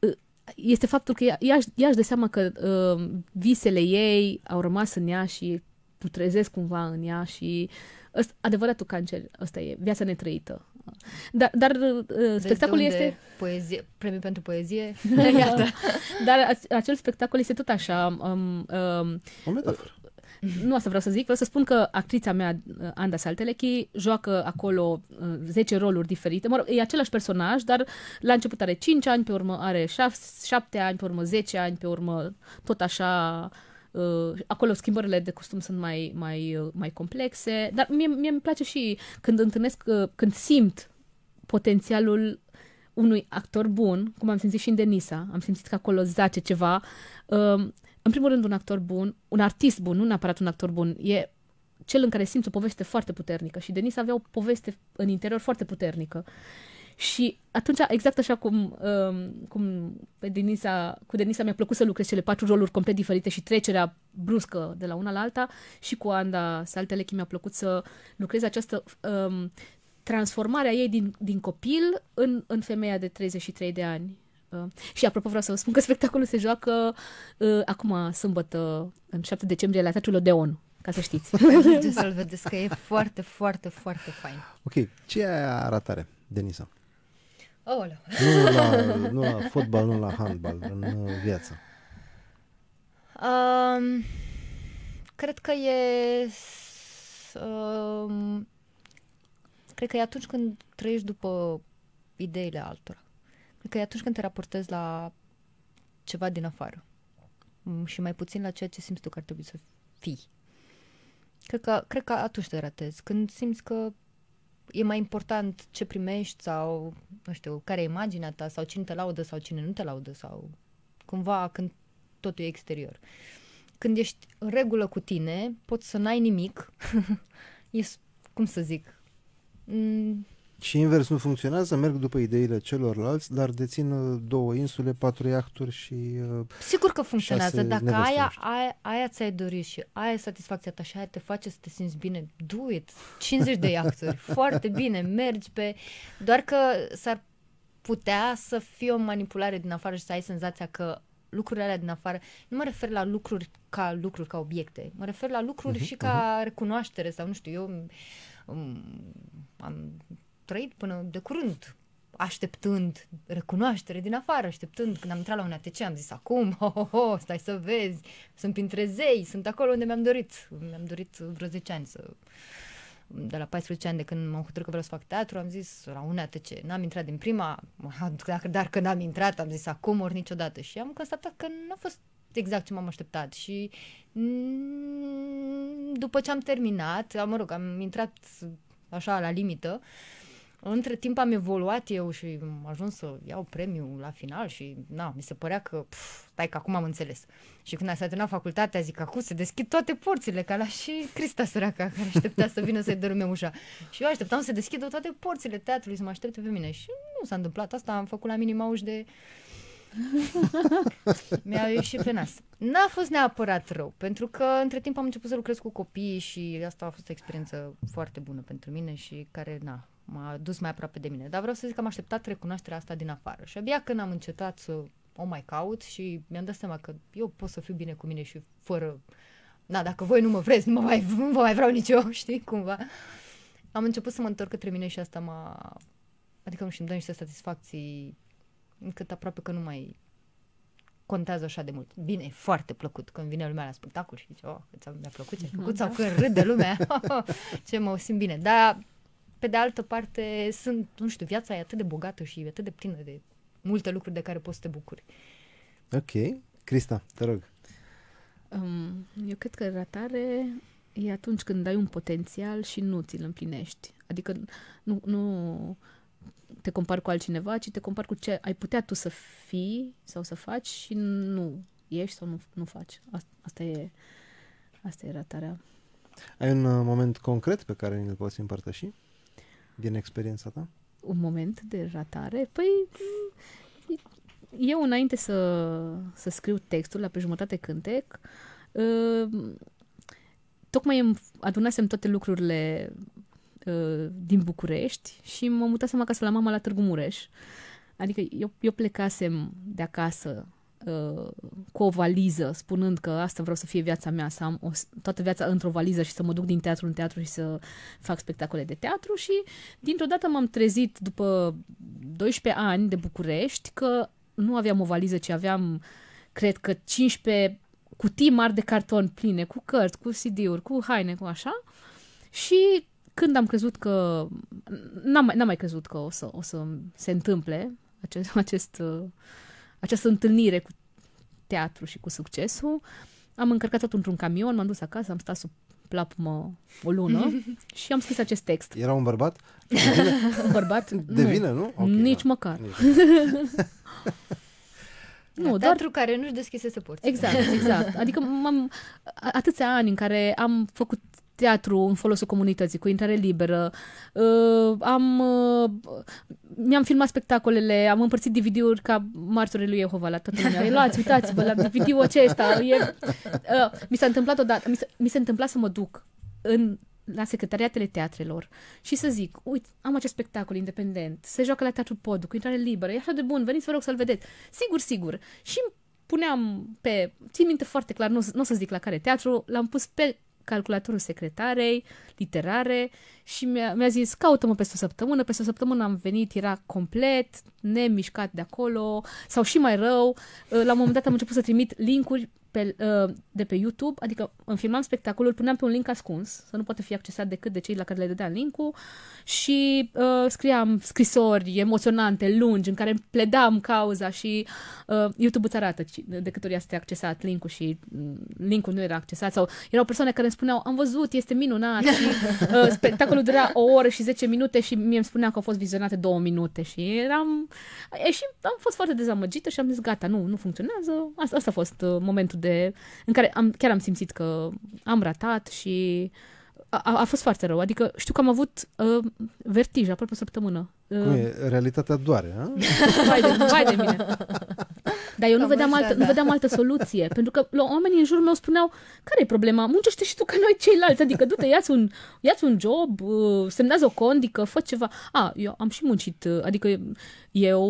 uh, este faptul că ea, ea, ea își dă seama că uh, visele ei au rămas în ea și putrezesc cumva în ea și ăsta, adevăratul cancer ăsta e, viața netrăită. Dar, dar uh, spectacolul este... Poezie, premiu pentru poezie? Iată. dar acel spectacol este tot așa... Um, um, o metaforă nu asta vreau să zic, vreau să spun că actrița mea, uh, Anda Saltelechi, joacă acolo 10 uh, roluri diferite. Mă rog, e același personaj, dar la început are 5 ani, pe urmă are 7 ani, pe urmă 10 ani, pe urmă tot așa... Uh, acolo schimbările de costum sunt mai, mai, mai complexe, dar mie, mie îmi place și când întâlnesc, când simt potențialul unui actor bun, cum am simțit și în Denisa, am simțit că acolo zace ceva, în primul rând, un actor bun, un artist bun, nu neapărat un actor bun, e cel în care simți o poveste foarte puternică și Denis avea o poveste în interior foarte puternică. Și atunci, exact așa cum, um, cum pe Denisa, cu Denisa mi-a plăcut să lucrez cele patru roluri complet diferite și trecerea bruscă de la una la alta, și cu Anda Saltelechi mi-a plăcut să lucrez această um, transformare a ei din, din copil în, în femeia de 33 de ani Uh, și apropo vreau să vă spun că spectacolul se joacă uh, acum sâmbătă, în 7 decembrie, la Teatrul Odeon, ca să știți. să-l vedeți că e foarte, foarte, foarte fain. Ok, ce e aratare, Denisa? Oh, nu, la, nu la fotbal, nu la handbal, în uh, viață. Um, cred că e... Um, cred că e atunci când trăiești după ideile altora e atunci când te raportezi la ceva din afară mm, și mai puțin la ceea ce simți tu că ar trebui să fii. Cred că, cred că atunci te ratezi. Când simți că e mai important ce primești sau, nu știu, care e imaginea ta sau cine te laudă sau cine nu te laudă sau cumva când totul e exterior. Când ești în regulă cu tine, poți să n-ai nimic. e, cum să zic, mm, și invers nu funcționează, merg după ideile celorlalți, dar dețin uh, două insule, patru iahturi și uh, Sigur că funcționează, dacă aia, aia, aia ți-ai dorit și aia e satisfacția ta și aia te face să te simți bine, do it! 50 de iahturi, foarte bine, mergi pe... Doar că s-ar putea să fie o manipulare din afară și să ai senzația că lucrurile alea din afară, nu mă refer la lucruri ca lucruri, ca obiecte, mă refer la lucruri uh-huh, și ca uh-huh. recunoaștere sau nu știu, eu um, am trăit până de curând așteptând recunoaștere din afară, așteptând când am intrat la un ATC, am zis acum, ho, ho, ho, stai să vezi, sunt printre zei, sunt acolo unde mi-am dorit. Mi-am dorit vreo 10 ani să de la 14 ani de când m-am hotărât că vreau să fac teatru, am zis la un ATC, n-am intrat din prima, dar, dar când am intrat am zis acum ori niciodată și am constatat că nu a fost exact ce m-am așteptat și după ce am terminat, mă rog, am intrat așa la limită, uh, între timp am evoluat eu și am ajuns să iau premiul la final și na, mi se părea că pf, stai că acum am înțeles. Și când a s-a terminat facultatea, zic acum se deschid toate porțile, ca la și Crista săraca care aștepta să vină să-i dărâme ușa. Și eu așteptam să deschidă toate porțile teatrului să mă aștepte pe mine și nu s-a întâmplat asta, am făcut la minima uși de Mi-a ieșit pe nas. N-a fost neapărat rău, pentru că între timp am început să lucrez cu copiii și asta a fost o experiență foarte bună pentru mine și care, na, m-a dus mai aproape de mine. Dar vreau să zic că am așteptat recunoașterea asta din afară. Și abia când am încetat să o mai caut și mi-am dat seama că eu pot să fiu bine cu mine și fără... Da, dacă voi nu mă vreți, nu, mă mai, nu vă mai vreau nici eu, știi, cumva. Am început să mă întorc către mine și asta m-a... Adică nu știu, îmi dă niște satisfacții încât aproape că nu mai contează așa de mult. Bine, e foarte plăcut când vine lumea la spectacol și zice, oh, mi-a plăcut ce ai făcut, da. sau când râde lumea, ce mă simt bine. Dar pe de altă parte sunt, nu știu, viața e atât de bogată și e atât de plină de multe lucruri de care poți să te bucuri. Ok. Crista, te rog. Um, eu cred că ratare e atunci când ai un potențial și nu ți-l împlinești. Adică nu, nu te compari cu altcineva, ci te compari cu ce ai putea tu să fii sau să faci și nu ești sau nu, nu faci. Asta, asta e, asta e ratarea. Ai un uh, moment concret pe care ne poți împărtăși? din experiența ta? Un moment de ratare? Păi, eu înainte să, să scriu textul la pe jumătate cântec, uh, tocmai adunasem toate lucrurile uh, din București și mă mutasem acasă la mama la Târgu Mureș. Adică eu, eu plecasem de acasă Uh, cu o valiză, spunând că asta vreau să fie viața mea, să am o, toată viața într-o valiză și să mă duc din teatru în teatru și să fac spectacole de teatru și dintr-o dată m-am trezit după 12 ani de București că nu aveam o valiză, ci aveam, cred că 15 cutii mari de carton pline cu cărți, cu CD-uri, cu haine, cu așa. Și când am crezut că... N-am mai, n-am mai crezut că o să, o să se întâmple acest, acest uh, această întâlnire cu teatru și cu succesul. Am încărcat tot într-un camion, m-am dus acasă, am stat sub plapumă o lună și am scris acest text. Era un bărbat? un bărbat? De nu. vină, nu? Okay, Nici da. măcar. Nu, nu, dar... care nu-și să porți. Exact, exact. Adică am atâția ani în care am făcut teatru în folosul comunității, cu intrare liberă. Uh, am, uh, mi-am filmat spectacolele, am împărțit DVD-uri ca martorii lui Jehova la toată lumea. Luați, uitați-vă la DVD-ul acesta. E, uh, mi s-a întâmplat odată, mi s-a, mi s-a întâmplat să mă duc în la secretariatele teatrelor și să zic, uite, am acest spectacol independent, se joacă la Teatrul Pod, cu intrare liberă, e așa de bun, veniți, vă rog să-l vedeți. Sigur, sigur. Și puneam pe, țin minte foarte clar, nu, nu o să zic la care teatru, l-am pus pe calculatorul secretarei, literare și mi-a, mi-a zis caută-mă peste o săptămână, peste o săptămână am venit, era complet nemișcat de acolo sau și mai rău. La un moment dat am început să trimit linkuri pe, uh, de pe YouTube, adică îmi filmam spectacolul, puneam pe un link ascuns, să nu poate fi accesat decât de cei la care le dădeam link-ul și uh, scriam scrisori emoționante, lungi, în care pledam cauza și uh, YouTube îți arată de câte ori este accesat link-ul și mm, link-ul nu era accesat sau erau persoane care îmi spuneau am văzut, este minunat și uh, spectacolul dura o oră și 10 minute și mie îmi spunea că au fost vizionate două minute și eram, e, și am fost foarte dezamăgită și am zis gata, nu, nu funcționează, asta, asta a fost uh, momentul de... în care am, chiar am simțit că am ratat și a, a, fost foarte rău. Adică știu că am avut uh, vertij aproape o săptămână. Uh, Cum e? Realitatea doare, a? vai, de, vai de mine! Dar eu nu vedeam, așa, altă, da. nu vedeam altă soluție, pentru că oamenii în jurul meu spuneau, care e problema? Muncește și tu ca noi ceilalți, adică du-te, ia-ți un, ia un job, uh, semnează o condică, fă ceva. A, eu am și muncit, uh, adică eu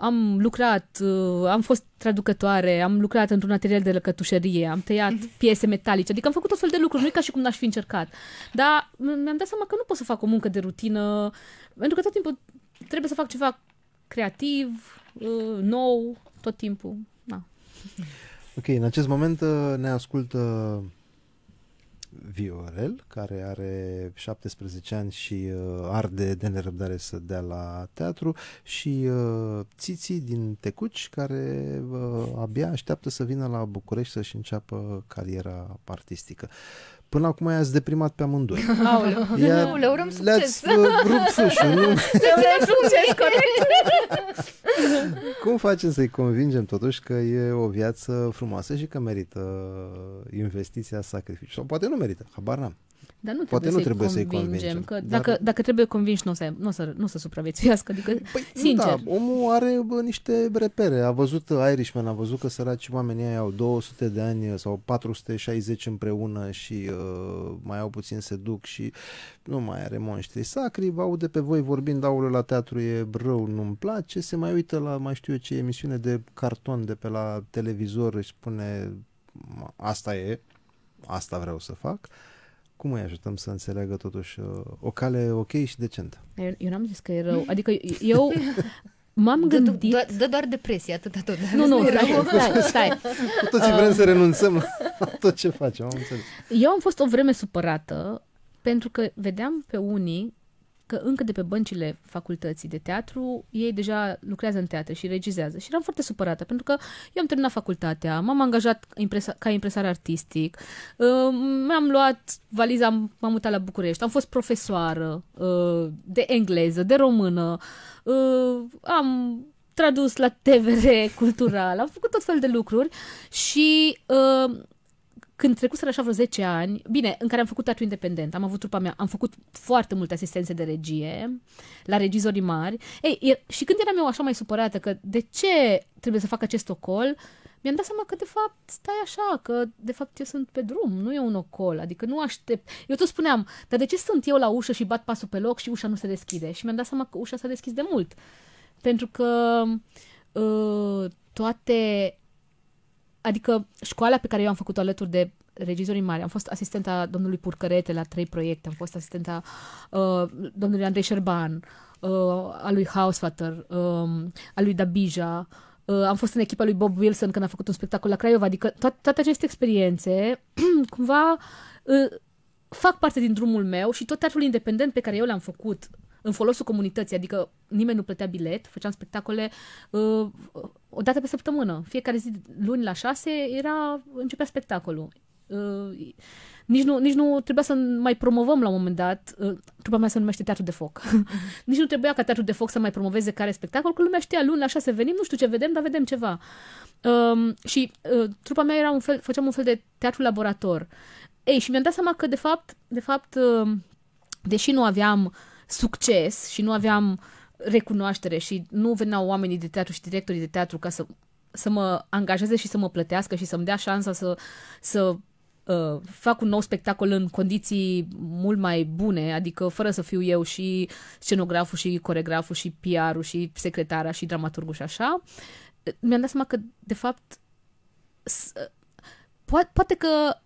am lucrat, uh, am fost traducătoare, am lucrat într-un atelier de lăcătușărie, am tăiat mhm. piese metalice, adică am făcut tot fel de lucruri, nu e ca și cum n-aș fi încercat. Dar mi-am dat seama că nu pot să fac o muncă de rutină, pentru că tot timpul trebuie să fac ceva creativ, uh, nou, tot timpul. Da. Ok, în acest moment uh, ne ascultă Viorel, care are 17 ani și uh, arde de nerăbdare să dea la teatru și uh, Țiții din Tecuci, care uh, abia așteaptă să vină la București să-și înceapă cariera artistică. Uh, Până acum i-ați deprimat pe amândoi. Aoleu, nu, le urăm succes. Le-ați uh, rupt sușul, nu? Le urăm succes, corect. Cum facem să-i convingem totuși că e o viață frumoasă și că merită uh, investiția sacrificiu? Sau poate nu merită, habar n-am. Dar nu Poate trebuie nu trebuie să-i convingem. Că dacă, dar... dacă trebuie convinși, nu o să, nu o să, nu o să supraviețuiască. Adică, păi, sincer. Da, omul are bă, niște repere. A văzut Irishman, a văzut că săraci oamenii ei au 200 de ani uh, sau 460 împreună și uh, mai au puțin se duc și nu mai are monștri sacri. vă Aude pe voi vorbind, aule la teatru e rău, nu-mi place. Se mai uită la mai știu eu ce emisiune de carton de pe la televizor și spune asta e, asta vreau să fac. Uh, cum îi ajutăm să înțeleagă totuși uh, o cale ok și decentă? Eu n-am zis că e rău. Adică eu M-am gândit... Dă, dă doar depresie, atâta tot. Nu, nu, stai, stai, stai. Cu toții vrem uh, să renunțăm la tot ce facem, am înțeles. Eu am fost o vreme supărată pentru că vedeam pe unii că încă de pe băncile facultății de teatru, ei deja lucrează în teatru și regizează. Și eram foarte supărată, pentru că eu am terminat facultatea, m-am angajat impresa- ca impresar artistic, uh, mi-am luat valiza, m-am mutat la București, am fost profesoară uh, de engleză, de română, uh, am tradus la TVR cultural, am făcut tot fel de lucruri și uh, când trecuseră așa vreo 10 ani, bine, în care am făcut teatru independent, am avut trupa mea, am făcut foarte multe asistențe de regie la regizorii mari. Ei, și când eram eu așa mai supărată că de ce trebuie să fac acest ocol, mi-am dat seama că de fapt stai așa, că de fapt eu sunt pe drum, nu e un ocol, adică nu aștept. Eu tot spuneam, dar de ce sunt eu la ușă și bat pasul pe loc și ușa nu se deschide? Și mi-am dat seama că ușa s-a deschis de mult. Pentru că uh, toate adică școala pe care eu am făcut-o alături de regizorii mari. Am fost asistenta domnului Purcărete la trei proiecte, am fost asistenta uh, domnului Andrei Șerban, uh, a lui Housefather uh, um, a lui Dabija, uh, am fost în echipa lui Bob Wilson când a făcut un spectacol la Craiova, adică to- toate aceste experiențe cumva uh, fac parte din drumul meu și tot teatrul independent pe care eu l-am făcut în folosul comunității, adică nimeni nu plătea bilet, făceam spectacole uh, uh, o dată pe săptămână. Fiecare zi, luni la șase, era, începea spectacolul. Uh, nici nu, nici nu trebuia să mai promovăm la un moment dat, uh, trupa mea se numește Teatru de Foc. Mhm. nici nu trebuia ca Teatru de Foc să mai promoveze care spectacol, că lumea știa luni la șase venim, nu știu ce vedem, dar vedem ceva. Uh, și uh, trupa mea era un fel, făceam un fel de teatru laborator. Ei, și mi-am dat seama că, de fapt, de fapt uh, deși nu aveam uh, succes și nu aveam recunoaștere și nu veneau oamenii de teatru și directorii de teatru ca să, să mă angajeze și să mă plătească și să-mi dea șansa să, să uh, fac un nou spectacol în condiții mult mai bune, adică fără să fiu eu și scenograful și coregraful și PR-ul și secretara și dramaturgul și așa, uh, mi-am dat seama că, de fapt, uh, poate, poate că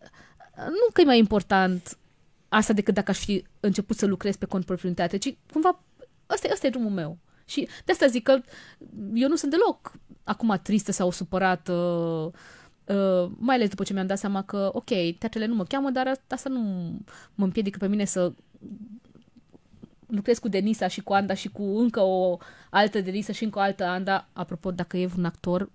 uh, nu că e mai important asta decât dacă aș fi început să lucrez pe cont propriu teatru, ci cumva ăsta, ăsta e drumul meu. Și de asta zic că eu nu sunt deloc acum tristă sau supărată, uh, mai ales după ce mi-am dat seama că, ok, teatrele nu mă cheamă, dar asta nu mă împiedică pe mine să lucrez cu Denisa și cu Anda și cu încă o altă Denisa și încă o altă Anda. Apropo, dacă e un actor,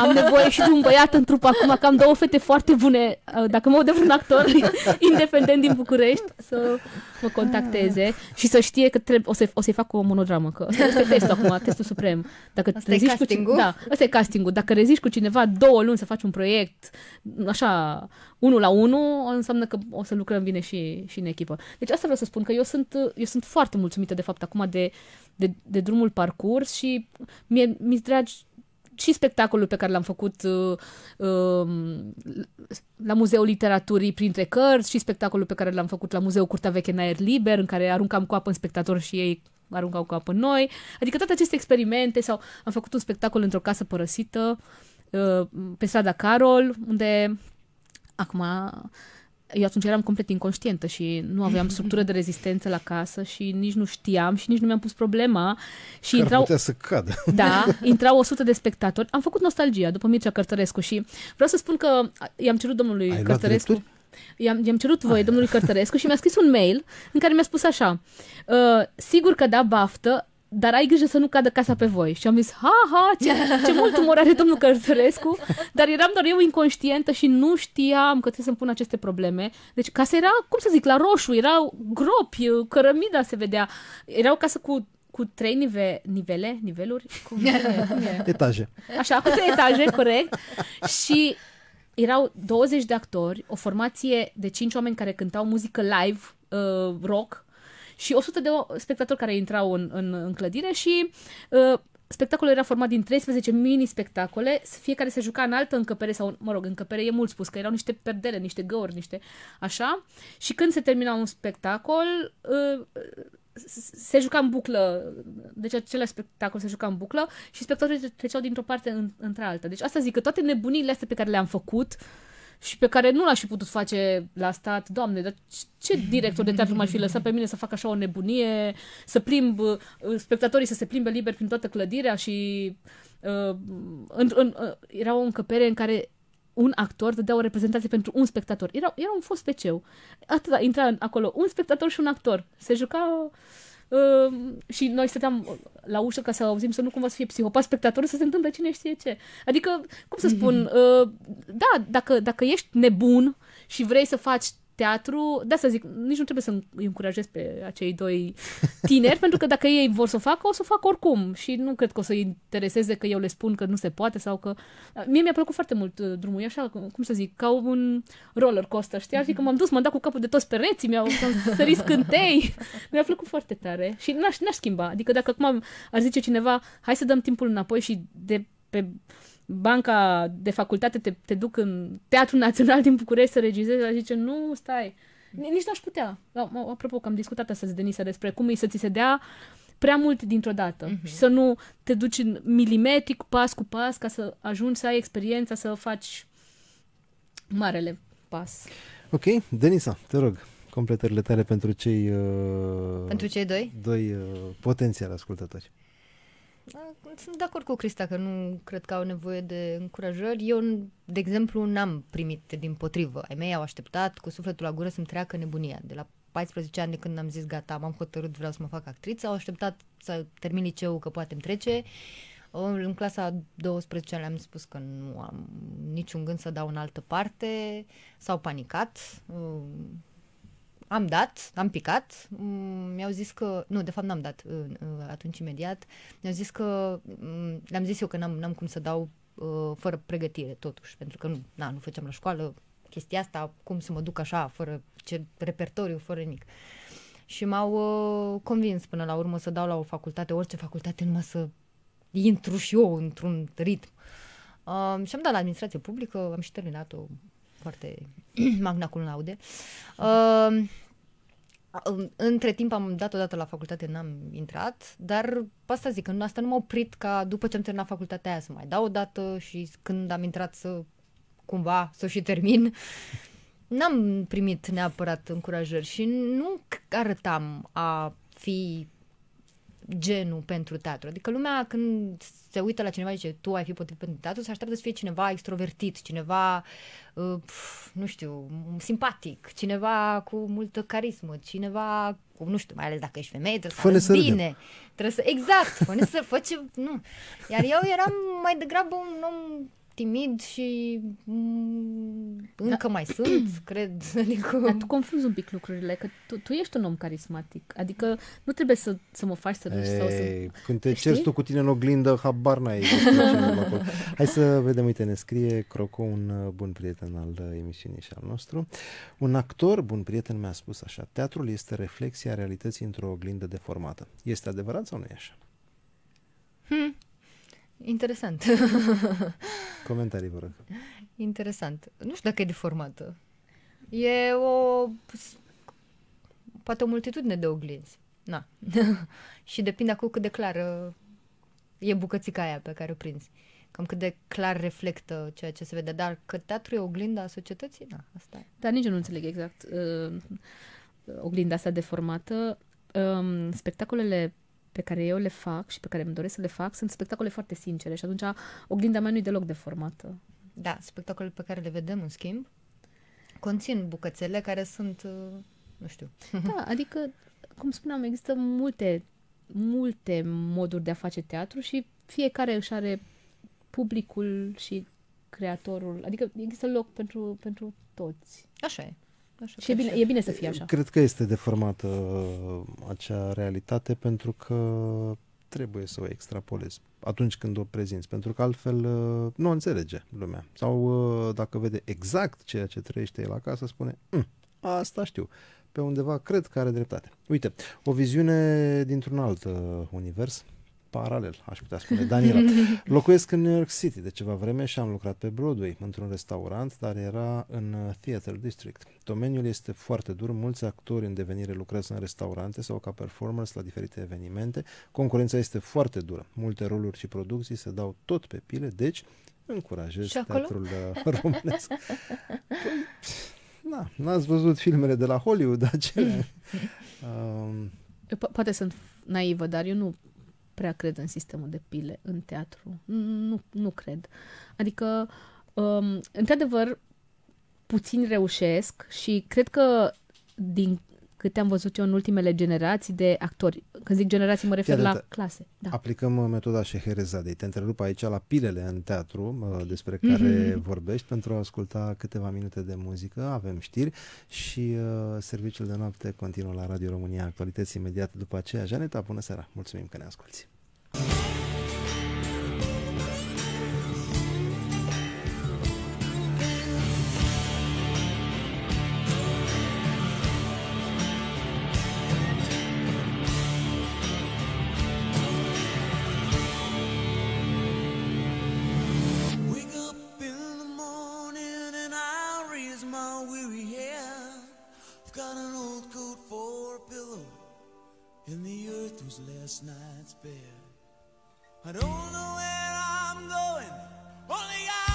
am nevoie și de un băiat în trup acum, că am două fete foarte bune. Uh, dacă mă de un actor independent din București, să mă contacteze ah. și să știe că trebuie, o, să, o să-i fac o monodramă, că este testul acum, testul suprem. Dacă asta castingul? cu cine, da, asta e castingul. Dacă reziști cu cineva două luni să faci un proiect, așa, unul la unul înseamnă că o să lucrăm bine și, și în echipă. Deci asta vreau să spun, că eu sunt, eu sunt foarte mulțumită de fapt acum de, de, de drumul parcurs și mi-e, mi dragi și spectacolul pe care l-am făcut uh, uh, la Muzeul Literaturii printre cărți și spectacolul pe care l-am făcut la Muzeul Curtea Veche în aer liber, în care aruncam cu apă în spectator și ei aruncau cu apă în noi. Adică toate aceste experimente sau am făcut un spectacol într-o casă părăsită uh, pe strada Carol, unde Acum, eu atunci eram complet inconștientă și nu aveam structură de rezistență la casă și nici nu știam și nici nu mi-am pus problema. Și intrau, putea să cadă. Da, intrau 100 de spectatori. Am făcut nostalgia după Mircea Cărtărescu și vreau să spun că i-am cerut domnului Ai Cărtărescu. I-am, i-am cerut voie ah. domnului Cărtărescu și mi-a scris un mail în care mi-a spus așa, uh, sigur că da baftă, dar ai grijă să nu cadă casa pe voi. Și am zis, ha, ha, ce, ce mult umor are domnul Cărtărescu, dar eram doar eu inconștientă și nu știam că trebuie să-mi pun aceste probleme. Deci casa era, cum să zic, la roșu, erau gropi, cărămida se vedea, era o casă cu cu trei nive- nivele, niveluri? Cum e? Cum e? Etaje. Așa, cu trei etaje, corect. Și erau 20 de actori, o formație de 5 oameni care cântau muzică live, uh, rock, și 100 de spectatori care intrau în, în, în clădire și uh, Spectacolul era format din 13 mini-spectacole, fiecare se juca în altă încăpere sau, mă rog, încăpere e mult spus, că erau niște perdele, niște găuri, niște așa. Și când se termina un spectacol, uh, se juca în buclă, deci același spectacol se juca în buclă și spectatorii treceau dintr-o parte în, într-alta. Deci asta zic că toate nebunile astea pe care le-am făcut, uh, și pe care nu l-aș fi putut face la stat. Doamne, dar ce director de teatru m aș fi lăsat pe mine să fac așa o nebunie, să plimb, uh, spectatorii să se plimbe liber prin toată clădirea și uh, în, în, uh, era o încăpere în care un actor dădea o reprezentație pentru un spectator. Era, era un fost ceu. Atâta, intra acolo un spectator și un actor. Se juca Ehm, și noi stăteam la ușă ca să auzim să nu cumva să fie psihopat spectatorul, să se întâmple cine știe ce. Adică, cum să spun, uh, da, dacă, dacă ești nebun și vrei să faci teatru, de asta zic, nici nu trebuie să îi încurajez pe acei doi tineri, pentru că dacă ei vor să o facă, o să o facă oricum și nu cred că o să-i intereseze că eu le spun că nu se poate sau că... Uh, mie mi-a plăcut foarte mult uh, drumul, e așa, cum să zic, ca un roller coaster, știi? Adică m-am dus, m-am dat cu capul de toți pereții, mi-au sărit scântei, mi-a plăcut foarte tare și n-aș, n-aș schimba, adică dacă acum ar zice cineva, hai să dăm timpul înapoi și de pe banca de facultate te, te duc în Teatrul Național din București să regizezi, dar zice, nu, stai, nici n-aș putea. Apropo, că am discutat astăzi, Denisa, despre cum e să ți se dea prea mult dintr-o dată uh-huh. și să nu te duci milimetric, pas cu pas, ca să ajungi să ai experiența, să faci marele pas. Ok, Denisa, te rog, completările tale pentru cei... Uh, pentru cei doi? Doi uh, potențiali ascultători. Da, sunt de acord cu Crista că nu cred că au nevoie de încurajări. Eu, de exemplu, n-am primit din potrivă. Ai mei au așteptat cu sufletul la gură să-mi treacă nebunia. De la 14 ani de când am zis gata, m-am hotărât, vreau să mă fac actriță, au așteptat să termin liceul că poate îmi trece. În clasa 12 ani am spus că nu am niciun gând să dau în altă parte, s-au panicat, am dat, am picat, mm, mi-au zis că, nu, de fapt n-am dat atunci imediat, mi-au zis că, mm, le-am zis eu că n-am, n-am cum să dau uh, fără pregătire totuși, pentru că nu, na, nu făceam la școală chestia asta, cum să mă duc așa, fără ce, repertoriu, fără nimic. Și m-au uh, convins până la urmă să dau la o facultate, orice facultate, numai să intru și eu într-un ritm. Uh, și am dat la administrație publică, am și terminat-o foarte magna cum laude. Uh, între timp am dat odată la facultate, n-am intrat, dar asta zic, în asta nu m-a oprit ca după ce am terminat facultatea aia să mai dau odată și când am intrat să cumva să și termin. N-am primit neapărat încurajări și nu arătam a fi genul pentru teatru. Adică lumea când se uită la cineva și zice tu ai fi potrivit pentru teatru, se așteaptă să fie cineva extrovertit, cineva, uh, nu știu, simpatic, cineva cu multă carismă, cineva cu, nu știu, mai ales dacă ești femeie, trebuie fă să arăți bine. Râdem. Trebuie să, exact, fă să faci, nu. Iar eu eram mai degrabă un om timid și mm, încă da. mai sunt, cred. Adică... Dar tu confuzi un pic lucrurile, că tu, tu ești un om carismatic. Adică nu trebuie să, să mă faci să râși. sau să... Când te Știi? ceri tu cu tine în oglindă, habar n-ai. Hai să vedem, uite, ne scrie Croco, un uh, bun prieten al uh, emisiunii și al nostru. Un actor bun prieten mi-a spus așa, teatrul este reflexia realității într-o oglindă deformată. Este adevărat sau nu e așa? Hmm. Interesant. Comentarii, vă rog. Interesant. Nu știu dacă e deformată. E o... poate o multitudine de oglinzi. Na. și depinde acum cât de clară uh, e bucățica aia pe care o prinzi. Cam cât de clar reflectă ceea ce se vede. Dar că teatru e oglinda a societății? Na, asta e. Dar nici eu nu înțeleg exact uh, oglinda asta deformată. Um, spectacolele pe care eu le fac și pe care îmi doresc să le fac sunt spectacole foarte sincere și atunci oglinda mea nu e deloc deformată. Da, spectacolele pe care le vedem, în schimb, conțin bucățele care sunt, uh, nu știu. Da, adică, cum spuneam, există multe, multe moduri de a face teatru și fiecare își are publicul și creatorul, adică există loc pentru, pentru toți. Așa e. Așa și e bine, e bine să fie așa. Cred că este deformată uh, acea realitate pentru că trebuie să o extrapolezi atunci când o prezinți, pentru că altfel uh, nu înțelege lumea. Sau uh, dacă vede exact ceea ce trăiește el acasă, spune, mm, asta știu pe undeva cred că are dreptate. Uite, o viziune dintr-un alt univers paralel, aș putea spune, Daniela. Locuiesc în New York City de ceva vreme și am lucrat pe Broadway, într-un restaurant, dar era în uh, Theater District. Domeniul este foarte dur, mulți actori în devenire lucrează în restaurante sau ca performers la diferite evenimente. Concurența este foarte dură. Multe roluri și producții se dau tot pe pile, deci încurajez teatrul uh, românesc. Păi, na, n-ați văzut filmele de la Hollywood, acele... um, Po- poate sunt naivă, dar eu nu prea cred în sistemul de pile în teatru. Nu, nu cred. Adică, um, într-adevăr, puțin reușesc și cred că din câte am văzut eu în ultimele generații de actori. Când zic generații, mă refer Fiat, la clase. Da. Aplicăm uh, metoda Șeherezadei. Te întrerup aici la pilele în teatru uh, despre mhm. care mm-hmm. vorbești pentru a asculta câteva minute de muzică. Avem știri și uh, serviciul de noapte continuă la Radio România Actualități imediat după aceea. Janeta, bună seara! Mulțumim că ne asculti! was last night's bed. I don't know where I'm going, only I.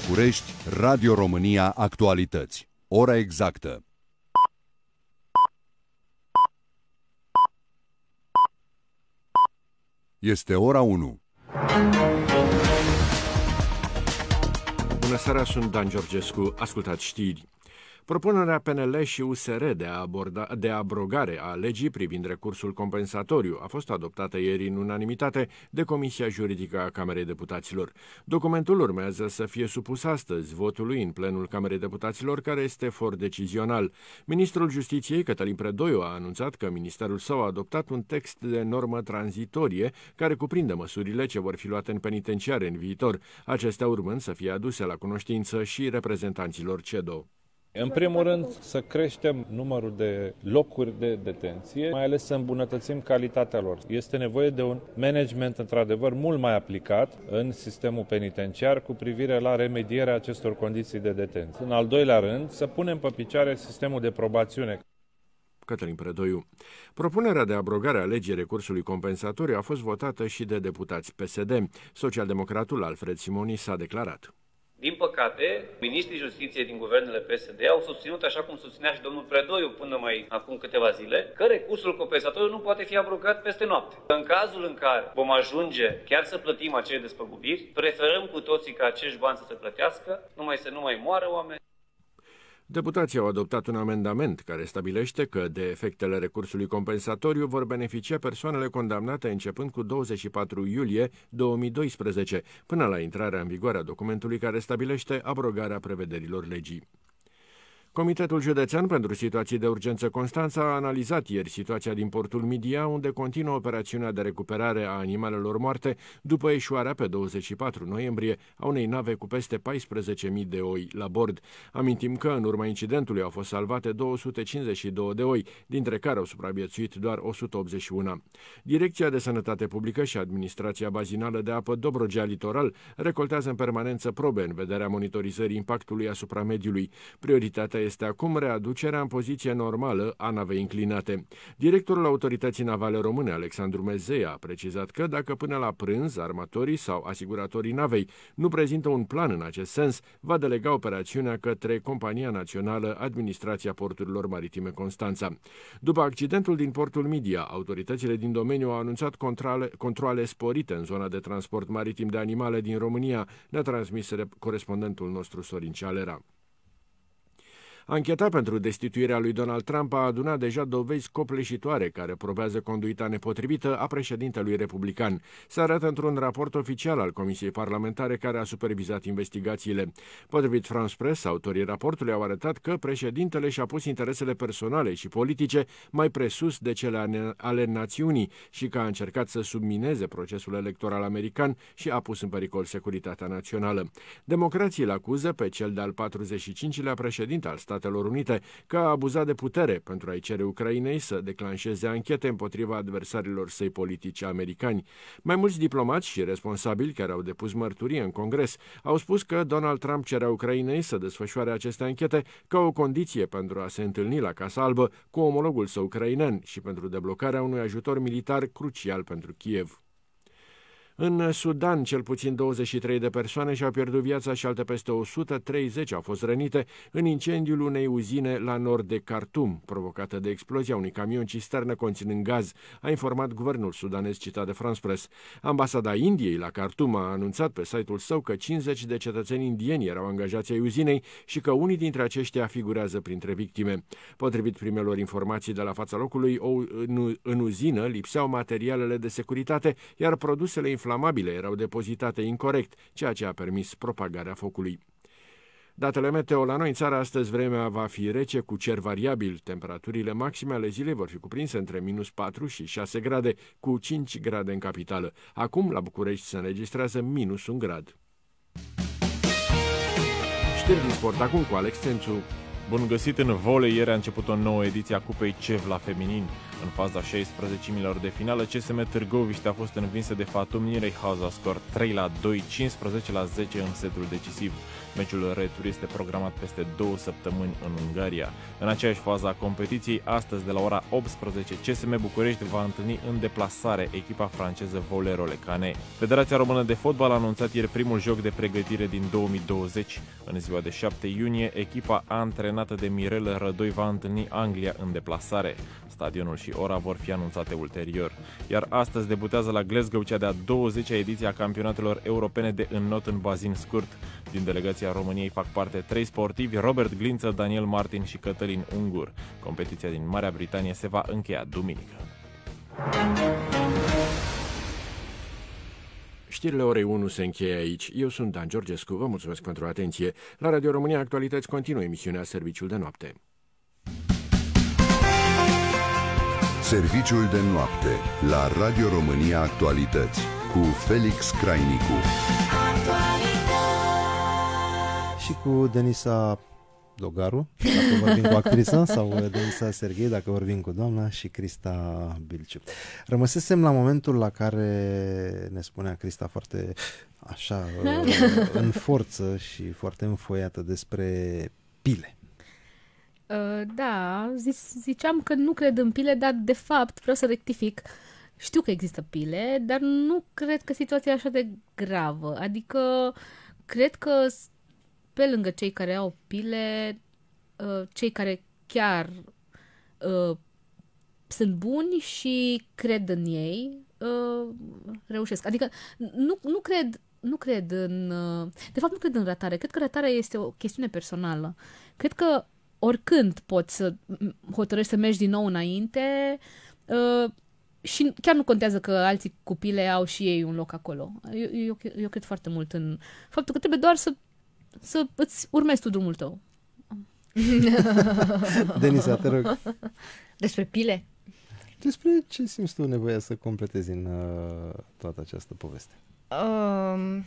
București, Radio România Actualități. Ora exactă. Este ora 1. Bună seara, sunt Dan Georgescu. Ascultați știri. Propunerea PNL și USR de, a aborda, de abrogare a legii privind recursul compensatoriu a fost adoptată ieri în unanimitate de Comisia Juridică a Camerei Deputaților. Documentul urmează să fie supus astăzi votului în plenul Camerei Deputaților, care este for decizional. Ministrul Justiției, Cătălin Predoiu, a anunțat că ministerul său a adoptat un text de normă tranzitorie care cuprinde măsurile ce vor fi luate în penitenciare în viitor, acestea urmând să fie aduse la cunoștință și reprezentanților CEDO. În primul rând, să creștem numărul de locuri de detenție, mai ales să îmbunătățim calitatea lor. Este nevoie de un management, într-adevăr, mult mai aplicat în sistemul penitenciar cu privire la remedierea acestor condiții de detenție. În al doilea rând, să punem pe picioare sistemul de probațiune. Cătălin Predoiu. Propunerea de abrogare a legii recursului compensatoriu a fost votată și de deputați PSD. Socialdemocratul Alfred Simoni s-a declarat. Din păcate, ministrii justiției din guvernele PSD au susținut, așa cum susținea și domnul Predoiu până mai acum câteva zile, că recursul compensatoriu nu poate fi abrogat peste noapte. În cazul în care vom ajunge chiar să plătim acele despăgubiri, preferăm cu toții ca acești bani să se plătească, numai să nu mai moară oameni. Deputații au adoptat un amendament care stabilește că de efectele recursului compensatoriu vor beneficia persoanele condamnate începând cu 24 iulie 2012, până la intrarea în vigoare a documentului care stabilește abrogarea prevederilor legii. Comitetul Județean pentru Situații de Urgență Constanța a analizat ieri situația din portul Midia, unde continuă operațiunea de recuperare a animalelor moarte după eșuarea pe 24 noiembrie a unei nave cu peste 14.000 de oi la bord. Amintim că în urma incidentului au fost salvate 252 de oi, dintre care au supraviețuit doar 181. Direcția de Sănătate Publică și Administrația Bazinală de Apă Dobrogea Litoral recoltează în permanență probe în vederea monitorizării impactului asupra mediului. Prioritatea este acum readucerea în poziție normală a navei inclinate. Directorul Autorității Navale Române, Alexandru Mezea a precizat că dacă până la prânz armatorii sau asiguratorii navei nu prezintă un plan în acest sens, va delega operațiunea către Compania Națională Administrația Porturilor Maritime Constanța. După accidentul din portul Midia, autoritățile din domeniu au anunțat controle, controle sporite în zona de transport maritim de animale din România, ne-a transmis corespondentul nostru Sorin Cealera. Ancheta pentru destituirea lui Donald Trump a adunat deja dovezi copleșitoare care probează conduita nepotrivită a președintelui republican. Se arată într-un raport oficial al Comisiei Parlamentare care a supervizat investigațiile. Potrivit France Press, autorii raportului au arătat că președintele și-a pus interesele personale și politice mai presus de cele ale națiunii și că a încercat să submineze procesul electoral american și a pus în pericol securitatea națională. Democrații îl acuză pe cel de-al 45-lea președinte al statului Statelor Unite că a abuzat de putere pentru a-i cere Ucrainei să declanșeze anchete împotriva adversarilor săi politici americani. Mai mulți diplomați și responsabili care au depus mărturie în Congres au spus că Donald Trump cerea Ucrainei să desfășoare aceste anchete ca o condiție pentru a se întâlni la Casa Albă cu omologul său ucrainean și pentru deblocarea unui ajutor militar crucial pentru Kiev. În Sudan, cel puțin 23 de persoane și-au pierdut viața și alte peste 130 au fost rănite în incendiul unei uzine la nord de Khartoum, provocată de explozia unui camion cisternă conținând gaz, a informat guvernul sudanez citat de France Press. Ambasada Indiei la Khartoum a anunțat pe site-ul său că 50 de cetățeni indieni erau angajați ai uzinei și că unii dintre aceștia figurează printre victime. Potrivit primelor informații de la fața locului, în uzină lipseau materialele de securitate, iar produsele inflamabile erau depozitate incorrect, ceea ce a permis propagarea focului. Datele meteo la noi în țară astăzi vremea va fi rece cu cer variabil. Temperaturile maxime ale zilei vor fi cuprinse între minus 4 și 6 grade, cu 5 grade în capitală. Acum la București se înregistrează minus 1 grad. Știri din sport acum cu Alex Țențu. Bun găsit în volei, ieri a început o nouă ediție a Cupei Cev la feminin. În faza 16-milor de finală, CSM Târgoviște a fost învinsă de Fatum Nirei Haza, scor 3 la 2, 15 la 10 în setul decisiv. Meciul retur este programat peste două săptămâni în Ungaria. În aceeași fază a competiției, astăzi de la ora 18, CSM București va întâlni în deplasare echipa franceză Volero Lecane. Federația Română de Fotbal a anunțat ieri primul joc de pregătire din 2020. În ziua de 7 iunie, echipa antrenată de Mirel Rădoi va întâlni Anglia în deplasare stadionul și ora vor fi anunțate ulterior. Iar astăzi debutează la Glasgow cea de-a 20-a ediție a campionatelor europene de înnot în bazin scurt. Din delegația României fac parte trei sportivi, Robert Glință, Daniel Martin și Cătălin Ungur. Competiția din Marea Britanie se va încheia duminică. Știrile orei 1 se încheie aici. Eu sunt Dan Georgescu, vă mulțumesc pentru atenție. La Radio România Actualități continuă emisiunea Serviciul de Noapte. Serviciul de noapte la Radio România Actualități cu Felix Crainicu. Și cu Denisa Dogaru, dacă vorbim cu actrița, sau Denisa Serghei, dacă vorbim cu doamna, și Crista Bilciu. Rămăsesem la momentul la care ne spunea Crista foarte așa, în forță și foarte înfoiată despre pile. Ă, da, zis, ziceam că nu cred în pile, dar de fapt vreau să rectific. Știu că există pile, dar nu cred că situația e așa de gravă. Adică, cred că pe lângă cei care au pile, ă, cei care chiar uh, sunt buni și cred în ei, uh, reușesc. Adică, nu, nu cred nu cred în... De fapt, nu cred în ratare. Cred că ratarea este o chestiune personală. Cred că oricând poți să hotărăști să mergi din nou înainte uh, și chiar nu contează că alții copile au și ei un loc acolo. Eu, eu, eu cred foarte mult în faptul că trebuie doar să, să îți urmezi tu drumul tău. Denisa, te rog. Despre pile? Despre ce simți tu nevoia să completezi în uh, toată această poveste? Um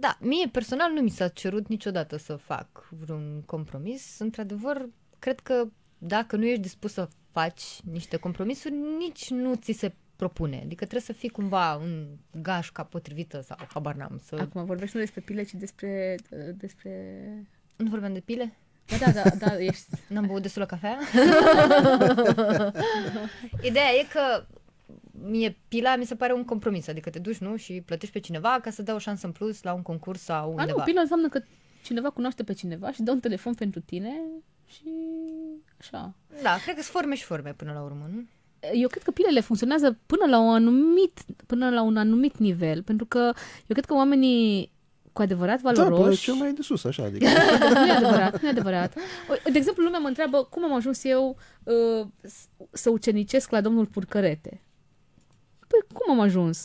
da, mie personal nu mi s-a cerut niciodată să fac vreun compromis. Într-adevăr, cred că dacă nu ești dispus să faci niște compromisuri, nici nu ți se propune. Adică trebuie să fii cumva un gașca potrivită sau habar n-am. Să... Acum vorbești nu despre pile, ci despre... Uh, despre... Nu vorbeam de pile? Da, da, da, da ești... N-am băut destul la cafea? Ideea e că mie pila mi se pare un compromis, adică te duci, nu, și plătești pe cineva ca să dea o șansă în plus la un concurs sau undeva. A, nu, pila înseamnă că cineva cunoaște pe cineva și dă un telefon pentru tine și așa. Da, cred că sunt forme și forme până la urmă, nu? Eu cred că pilele funcționează până la, un anumit, până la un anumit nivel, pentru că eu cred că oamenii cu adevărat da, valoroși... Da, până cel mai de sus, așa, adică... nu e adevărat, nu e adevărat. De exemplu, lumea mă întreabă cum am ajuns eu uh, să ucenicesc la domnul Purcărete cum am ajuns?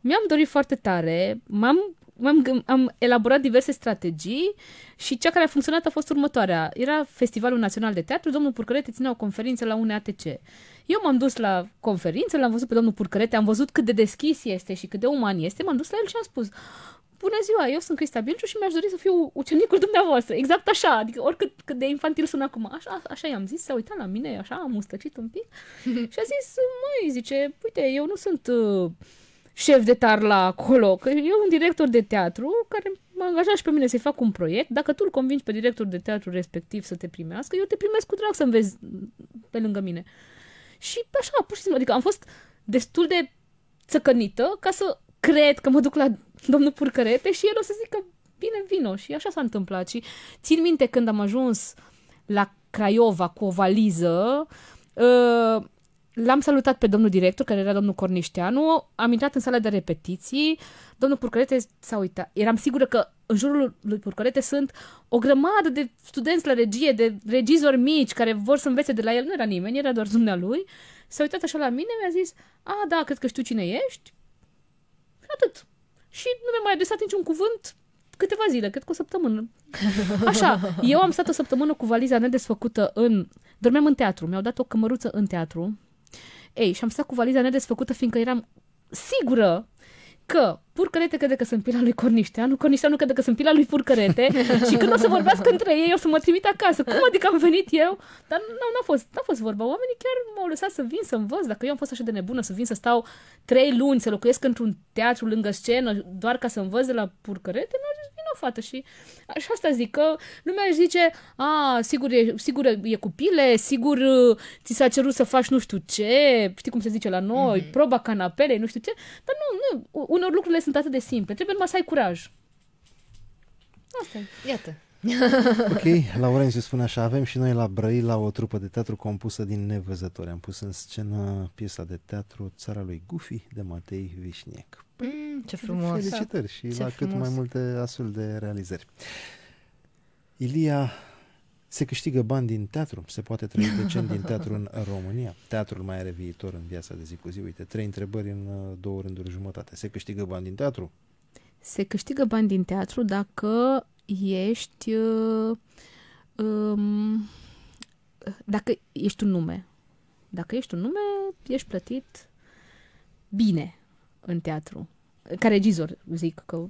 Mi-am dorit foarte tare, m-am am am elaborat diverse strategii și cea care a funcționat a fost următoarea. Era Festivalul Național de Teatru, domnul Purcărete ținea o conferință la UNATC. Eu m-am dus la conferință, l-am văzut pe domnul Purcărete, am văzut cât de deschis este și cât de uman este, m-am dus la el și am spus Bună ziua, eu sunt Crista Bilciu și mi-aș dori să fiu ucenicul dumneavoastră. Exact așa, adică oricât cât de infantil sunt acum. Așa, așa i-am zis, s-a uitat la mine, așa, am ustăcit un pic și a zis, măi, zice, uite, eu nu sunt uh, șef de tar la acolo, că e un director de teatru care m-a angajat și pe mine să-i fac un proiect. Dacă tu îl convingi pe directorul de teatru respectiv să te primească, eu te primesc cu drag să-mi vezi pe lângă mine. Și așa, pur și simplu, adică am fost destul de țăcănită ca să cred că mă duc la domnul Purcărete și el o să zică, bine, vino. Și așa s-a întâmplat. Și țin minte când am ajuns la Craiova cu o valiză, uh, l-am salutat pe domnul director, care era domnul Cornișteanu, am intrat în sala de repetiții, domnul Purcărete s-a uitat. Eram sigură că în jurul lui Purcărete sunt o grămadă de studenți la regie, de regizori mici care vor să învețe de la el. Nu era nimeni, era doar dumnealui. S-a uitat așa la mine, mi-a zis, a, da, cred că știu cine ești. Și atât și nu mi a mai adresat niciun cuvânt câteva zile, cred că o săptămână. Așa, eu am stat o săptămână cu valiza nedesfăcută în... Dormeam în teatru, mi-au dat o cămăruță în teatru. Ei, și am stat cu valiza nedesfăcută fiindcă eram sigură că Purcărete crede că sunt pila lui Cornișteanu, Cornișteanu crede că sunt pila lui Purcărete și când o să vorbească între ei, o să mă trimit acasă. Cum adică am venit eu? Dar nu, a fost, n-a fost vorba. Oamenii chiar m-au lăsat să vin să învăț. Dacă eu am fost așa de nebună să vin să stau trei luni, să locuiesc într-un teatru lângă scenă, doar ca să învăț de la Purcărete, nu aș o fată și așa asta zic, că lumea își zice, a, sigur e, sigur e cu pile, sigur uh, ți s-a cerut să faci nu știu ce, știi cum se zice la noi, mm-hmm. proba canapele nu știu ce, dar nu, nu, unor lucrurile sunt atât de simple. Trebuie numai să ai curaj. Asta e. Iată. ok, Laurențiu spune așa, avem și noi la Brăila o trupă de teatru compusă din nevăzători. Am pus în scenă piesa de teatru Țara lui Gufi de Matei Vișniec. Mm, ce frumos! Felicitări și ce la frumos. cât mai multe astfel de realizări. Ilia se câștigă bani din teatru, se poate trăi decent din teatru în România. Teatrul mai are viitor în viața de zi cu zi. Uite, trei întrebări în uh, două rânduri jumătate. Se câștigă bani din teatru? Se câștigă bani din teatru dacă ești uh, um, dacă ești un nume. Dacă ești un nume, ești plătit bine în teatru ca regizor, zic că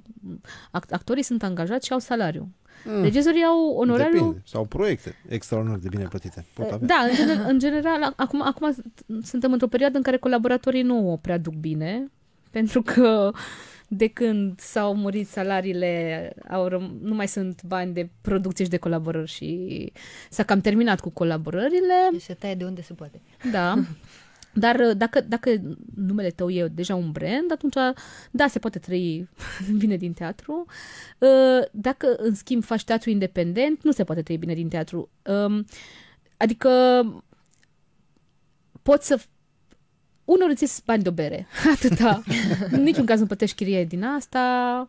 actorii sunt angajați și au salariu. Mm. Regizorii au onorariu... Depinde. Sau proiecte extraordinar de bine plătite. Pot eh, avea. Da, în general, în general acum, acum suntem într-o perioadă în care colaboratorii nu o prea duc bine, pentru că de când s-au murit salariile, au răm- nu mai sunt bani de producție și de colaborări și s-a cam terminat cu colaborările. Și se taie de unde se poate. Da. Dar uh, dacă, dacă numele tău e deja un brand, atunci, da, se poate trăi bine din teatru. Uh, dacă, în schimb, faci teatru independent, nu se poate trăi bine din teatru. Um, adică poți să... Unor îți ies bani de o bere, atâta. în niciun caz nu plătești chirie din asta.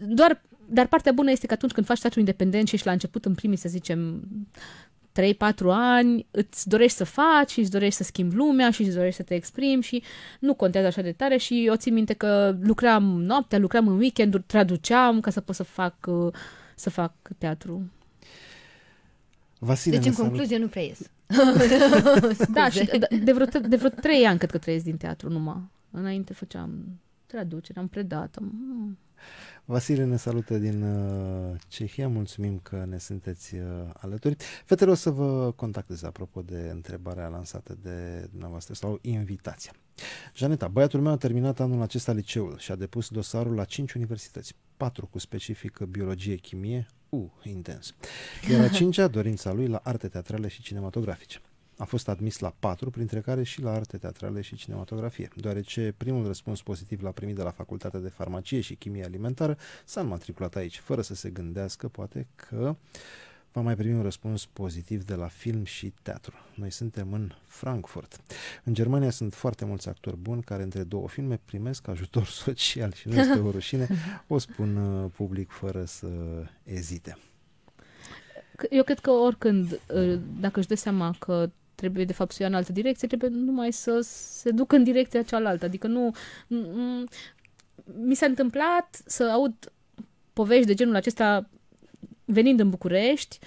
Doar dar partea bună este că atunci când faci teatru independent și ești la început, în primii, să zicem, 3-4 ani îți dorești să faci și îți dorești să schimbi lumea și îți dorești să te exprimi și nu contează așa de tare și eu țin minte că lucram noaptea, lucram în weekend traduceam ca să pot să fac, uh, să fac teatru. Vasile deci, în concluzie, salut. nu prea ies. da, și de vreo, de vreo trei ani cât că trăiesc din teatru numai. Înainte făceam traducere, am predat. Am... Vasile ne salută din uh, Cehia, mulțumim că ne sunteți uh, alături. Fetele, o să vă contactez apropo de întrebarea lansată de dumneavoastră sau invitația. Janeta, băiatul meu a terminat anul acesta liceul și a depus dosarul la 5 universități, 4 cu specifică biologie-chimie, U, uh, intens. Iar a cincea dorința lui la arte teatrale și cinematografice. A fost admis la patru, printre care și la arte teatrale și cinematografie, deoarece primul răspuns pozitiv l-a primit de la Facultatea de Farmacie și Chimie Alimentară, s-a înmatriculat aici, fără să se gândească, poate, că va mai primi un răspuns pozitiv de la film și teatru. Noi suntem în Frankfurt. În Germania sunt foarte mulți actori buni care între două filme primesc ajutor social și nu este o rușine, o spun uh, public fără să ezite. Eu cred că oricând, uh, dacă își dă seama că trebuie de fapt să ia în altă direcție, trebuie numai să se ducă în direcția cealaltă. Adică nu... Mi s-a întâmplat să aud povești de genul acesta venind în București,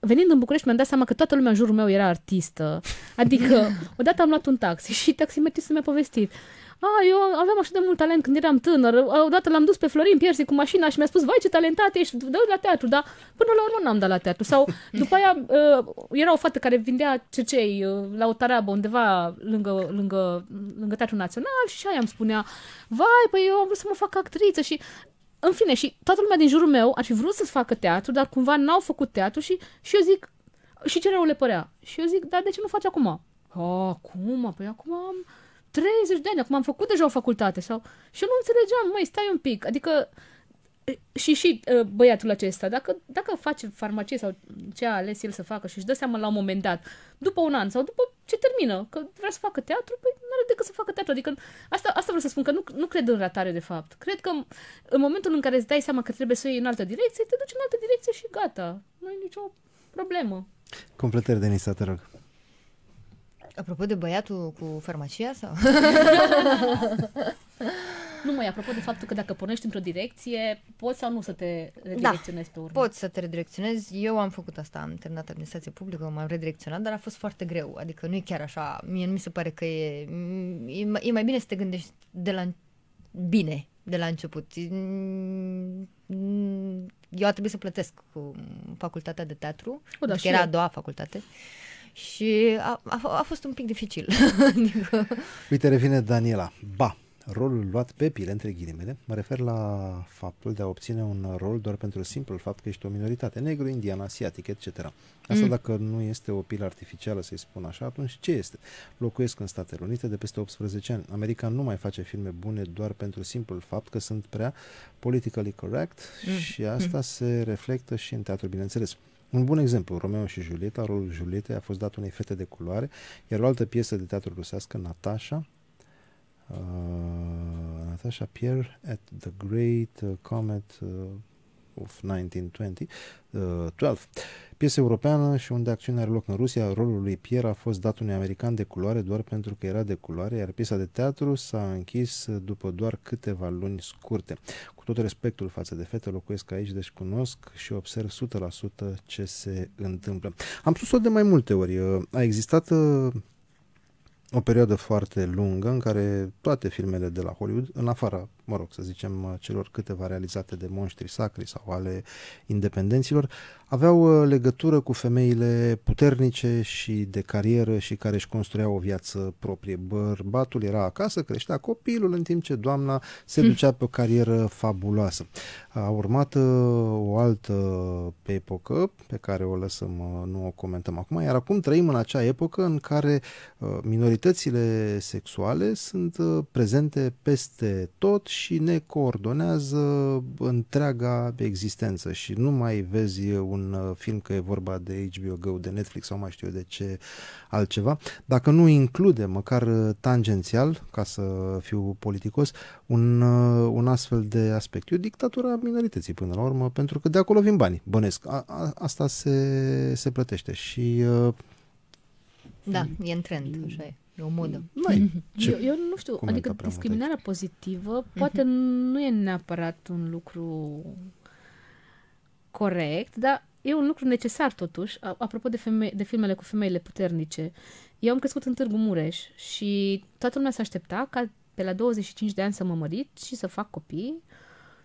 venind în București mi-am dat seama că toată lumea în jurul meu era artistă. Adică, odată am luat un taxi și taximetristul mi-a povestit a, eu aveam așa de mult talent când eram tânăr, odată l-am dus pe Florin Piersic cu mașina și mi-a spus, vai ce talentat ești, dă la teatru, dar până la urmă n-am dat la teatru. Sau după aia uh, era o fată care vindea uh, la o tarabă undeva lângă, lângă, lângă teatru Național și aia îmi spunea, vai, păi eu am vrut să mă fac actriță și în fine, și toată lumea din jurul meu ar fi vrut să facă teatru, dar cumva n-au făcut teatru și, și eu zic, și ce rău le părea? Și eu zic, dar de ce nu faci acum? A, acum? Păi acum am 30 de ani, acum am făcut deja o facultate sau... Și eu nu înțelegeam, mai stai un pic, adică și și băiatul acesta, dacă, dacă face farmacie sau ce a ales el să facă și își dă seama la un moment dat, după un an sau după ce termină, că vrea să facă teatru, păi nu are decât să facă teatru. Adică asta, asta vreau să spun, că nu, nu cred în ratare de fapt. Cred că în momentul în care îți dai seama că trebuie să iei în altă direcție, te duci în altă direcție și gata. Nu e nicio problemă. Completări, Denisa, te rog. Apropo de băiatul cu farmacia sau? nu mai apropo de faptul că dacă pornești într-o direcție, poți sau nu să te redirecționezi da, pe urmă? poți să te redirecționezi. Eu am făcut asta, am terminat administrație publică, m-am redirecționat, dar a fost foarte greu. Adică nu e chiar așa, mie nu mi se pare că e... E mai bine să te gândești de la bine de la început. Eu a trebuit să plătesc cu facultatea de teatru, o, da, că adică era eu. a doua facultate. Uh, și a, a, a fost un pic dificil. Adică Uite, revine Daniela. Ba, rolul luat pe pile, între ghilimele, mă refer la faptul de a obține un rol doar pentru simplul fapt că ești o minoritate, negru, indian, asiatic, etc. Asta mm. dacă nu este o pilă artificială, să-i spun așa, atunci ce este? Locuiesc în Statele Unite de peste 18 ani. America nu mai face filme bune doar pentru simplul fapt că sunt prea politically correct mm. și asta mm. se reflectă și în teatru, bineînțeles. Un bun exemplu, Romeo și Julieta, rolul Julietei a fost dat unei fete de culoare, iar o altă piesă de teatru rusească, Natasha, uh, Natasha Pierre at the Great uh, Comet, uh, of 12. Uh, piesă europeană și unde acțiunea are loc în Rusia, rolul lui Pierre a fost dat unui american de culoare doar pentru că era de culoare, iar piesa de teatru s-a închis după doar câteva luni scurte. Cu tot respectul față de fete, locuiesc aici, deci cunosc și observ 100% ce se întâmplă. Am spus-o de mai multe ori. Uh, a existat uh, o perioadă foarte lungă în care toate filmele de la Hollywood, în afara mă rog, să zicem, uh, celor câteva realizate de monștri sacri sau ale independenților, aveau uh, legătură cu femeile puternice și de carieră și care își construiau o viață proprie. Bărbatul era acasă, creștea copilul, în timp ce doamna se hm. ducea pe o carieră fabuloasă. A urmat uh, o altă epocă pe care o lăsăm, nu o comentăm acum, iar acum trăim în acea epocă în care minoritățile sexuale sunt prezente peste tot și ne coordonează întreaga existență și nu mai vezi un uh, film că e vorba de HBO Go, de Netflix sau mai știu eu de ce altceva, dacă nu include măcar uh, tangențial, ca să fiu politicos, un, uh, un astfel de aspect. E o dictatură a minorității până la urmă, pentru că de acolo vin banii, bănesc. A, a, asta se, se plătește și... Uh, da, mm. e în trend, așa e română. o Mai, mm. mm-hmm. ce eu, eu nu știu, adică discriminarea mult. pozitivă mm-hmm. poate uh-huh. nu e neapărat un lucru corect, dar e un lucru necesar totuși. Apropo de, feme- de filmele cu femeile puternice, eu am crescut în Târgu Mureș și toată lumea s-a aștepta ca pe la 25 de ani să mă mărit și să fac copii